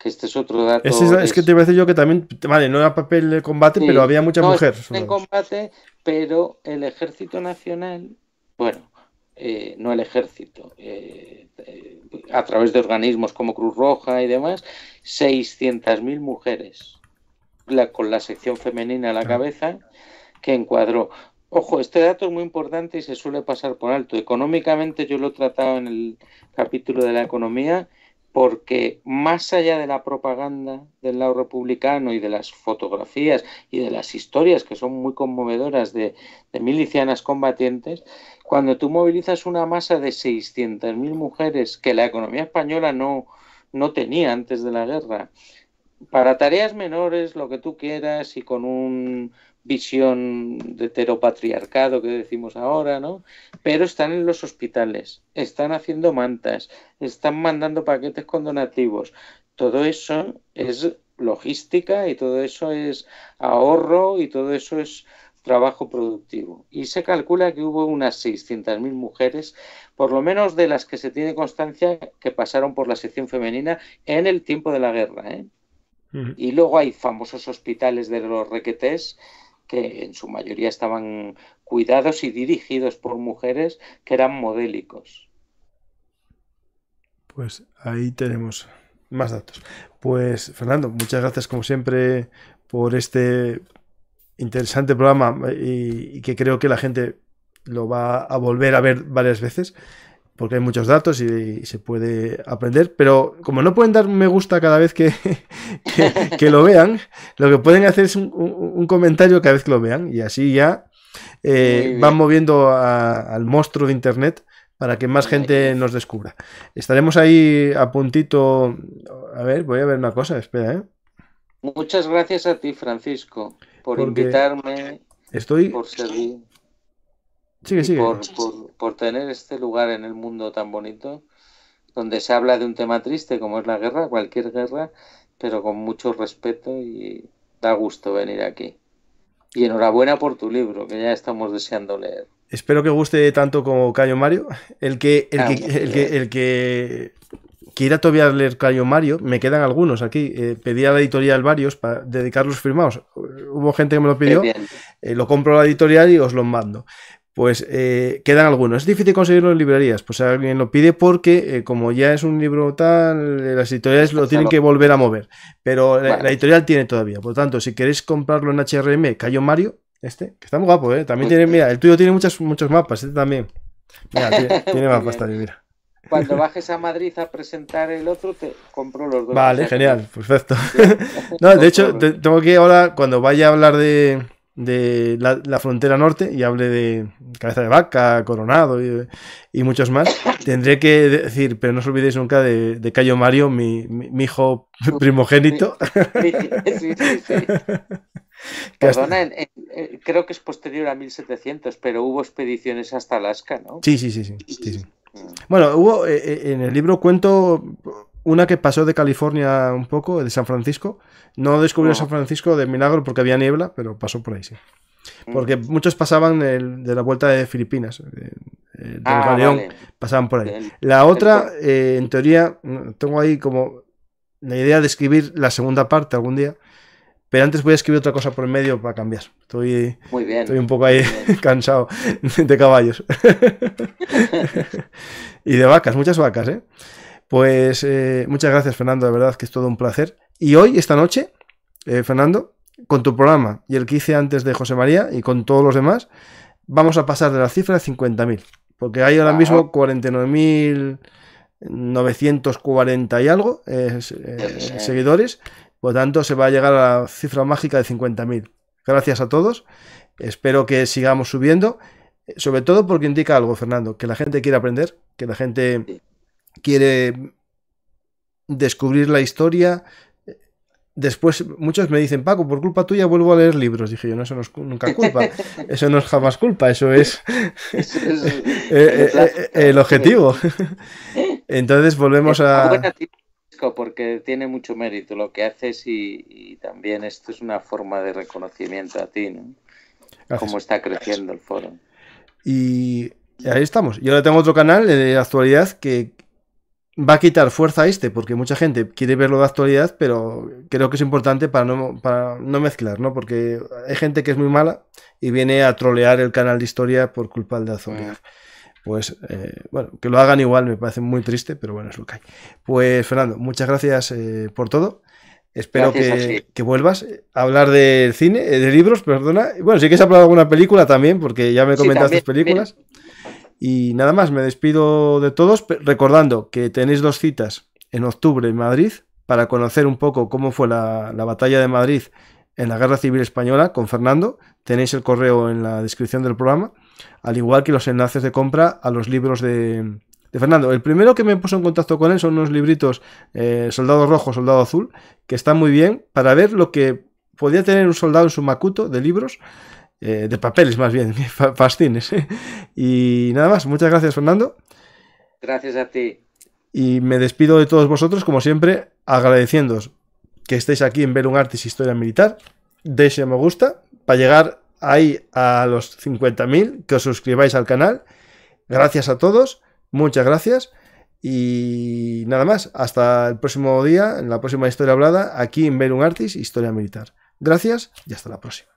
que este es otro dato. Es, que te iba a decir yo que también, vale, no era papel de combate, pero había muchas no mujeres. En combate, pero el Ejército Nacional, bueno, eh, no el Ejército, eh, a través de organismos como Cruz Roja y demás, 600.000 mujeres, la, con la sección femenina a la cabeza, que encuadró. Ojo, este dato es muy importante y se suele pasar por alto. Económicamente yo lo he tratado en el capítulo de la economía porque más allá de la propaganda del lado republicano y de las fotografías y de las historias que son muy conmovedoras de, milicianas combatientes, cuando tú movilizas una masa de 600.000 mujeres que la economía española no, no tenía antes de la guerra, para tareas menores, lo que tú quieras y con un visión de heteropatriarcado que decimos ahora, ¿no? Pero están en los hospitales, están haciendo mantas, están mandando paquetes con donativos. Todo eso es logística y todo eso es ahorro y todo eso es trabajo productivo. Y se calcula que hubo unas 600.000 mujeres, por lo menos de las que se tiene constancia, que pasaron por la sección femenina en el tiempo de la guerra. ¿eh? Y luego hay famosos hospitales de los requetés que en su mayoría estaban cuidados y dirigidos por mujeres que eran modélicos. Pues ahí tenemos más datos. Pues Fernando, muchas gracias como siempre por este interesante programa eh, y, que creo que la gente lo va a volver a ver varias veces porque hay muchos datos y, se puede aprender, pero como no pueden dar un me gusta cada vez que, que, lo vean, lo que pueden hacer es un, comentario cada vez que lo vean y así ya eh, van moviendo al monstruo de Internet para que más gente nos descubra. Estaremos ahí a puntito. A ver, voy a ver una cosa, espera, ¿eh? Muchas gracias a ti, Francisco, por invitarme. Estoy, por servir. Por, por, tener este lugar en el mundo tan bonito, donde se habla de un tema triste como es la guerra, cualquier guerra, pero con mucho respeto y da gusto venir aquí. Y enhorabuena por tu libro, que ya estamos deseando leer. Espero que guste tanto como Caño Mario. El que, el que, eh. quiera todavía leer Cayo Mario, me quedan algunos aquí. Eh, pedí a la editorial varios para dedicarlos firmados. Hubo gente que me lo pidió. Eh, lo compro a la editorial y os los mando pues eh, quedan algunos. Es difícil conseguirlo en librerías, pues alguien lo pide porque eh, como ya es un libro tal, eh, las editoriales lo tienen que volver a mover, pero la, editorial tiene todavía. Por lo tanto, si queréis comprarlo en HRM, Cayo Mario, este, que está muy guapo, ¿eh? También tiene, mira, el tuyo tiene muchos, muchos mapas, este también. Mira, tiene, mapas también, mira. Cuando bajes a Madrid a presentar el otro, te compro los dos. Vale, genial, perfecto. no, de hecho, tengo que ahora, cuando vaya a hablar de de la, frontera norte y hable de cabeza de vaca, coronado y, muchos más, tendré que decir, pero no os olvidéis nunca de, de Cayo Mario, mi, hijo primogénito. Sí, sí, sí, Perdona, eh, creo que es posterior a 1700, pero hubo expediciones hasta Alaska, ¿no? Sí, sí, sí, sí. Mm. Bueno, hubo eh, eh, en el libro cuento una que pasó de California un poco, de San Francisco. No descubrió San Francisco de milagro porque había niebla, pero pasó por ahí, sí. Mm. Porque muchos pasaban de la vuelta de Filipinas, eh, ah, pasaban por ahí. La otra, eh, en teoría, mm, tengo ahí como la idea de escribir la segunda parte algún día, pero antes voy a escribir otra cosa por el medio para cambiar. Estoy, muy bien, estoy un poco ahí cansado de caballos. y de vacas, muchas vacas, ¿eh? Pues eh, muchas gracias, Fernando, de verdad que es todo un placer. Y hoy, esta noche, eh, Fernando, con tu programa y el que hice antes de José María y con todos los demás, vamos a pasar de la cifra de 50.000, porque hay ahora ah. mismo 49.940 y algo eh, seguidores, por tanto se va a llegar a la cifra mágica de 50.000. Gracias a todos, espero que sigamos subiendo, sobre todo porque indica algo, Fernando, que la gente quiere aprender, que la gente quiere descubrir la historia. Después muchos me dicen, Paco, por culpa tuya vuelvo a leer libros. Dije yo, no, eso no es nunca culpa. Eso no es jamás culpa, eso es, el objetivo. Entonces volvemos a... Porque tiene mucho mérito lo que haces y, también esto es una forma de reconocimiento a ti, ¿no? Cómo está creciendo el foro. Y ahí estamos. Yo ahora tengo otro canal en la actualidad que va a quitar fuerza a este, porque mucha gente quiere verlo de actualidad, pero creo que es importante para no, para no mezclar, ¿no? Porque hay gente que es muy mala y viene a trolear el canal de historia por culpa de Azul. Pues, eh, bueno, que lo hagan igual me parece muy triste, pero bueno, es lo que hay. Pues, Fernando, muchas gracias eh, por todo. Espero que, vuelvas eh, a hablar de cine, de libros, perdona. Bueno, sí que has hablado de alguna película también, porque ya me comentaste las películas. Y nada más, me despido de todos recordando que tenéis dos citas en octubre en Madrid para conocer un poco cómo fue la, batalla de Madrid en la Guerra Civil Española con Fernando. Tenéis el correo en la descripción del programa, al igual que los enlaces de compra a los libros de, de Fernando. El primero que me puso en contacto con él son unos libritos eh, Soldado Rojo, Soldado Azul, que están muy bien para ver lo que podía tener un soldado en su macuto de libros eh, de papeles más bien, fascines. y nada más, muchas gracias Fernando. Gracias a ti. Y me despido de todos vosotros, como siempre, agradeciéndoos que estéis aquí en Belum Artis Historia Militar. Deis me gusta para llegar ahí a los 50.000, que os suscribáis al canal. Gracias a todos, muchas gracias. Y nada más, hasta el próximo día, en la próxima historia hablada, aquí en Belum Artis Historia Militar. Gracias y hasta la próxima.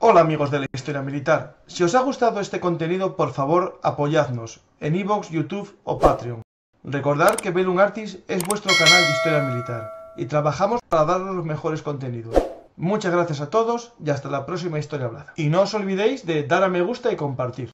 Hola amigos de la historia militar, si os ha gustado este contenido por favor apoyadnos en iVoox, YouTube o Patreon. Recordad que Belum Artis es vuestro canal de historia militar y trabajamos para daros los mejores contenidos. Muchas gracias a todos y hasta la próxima historia hablada. Y no os olvidéis de dar a me gusta y compartir.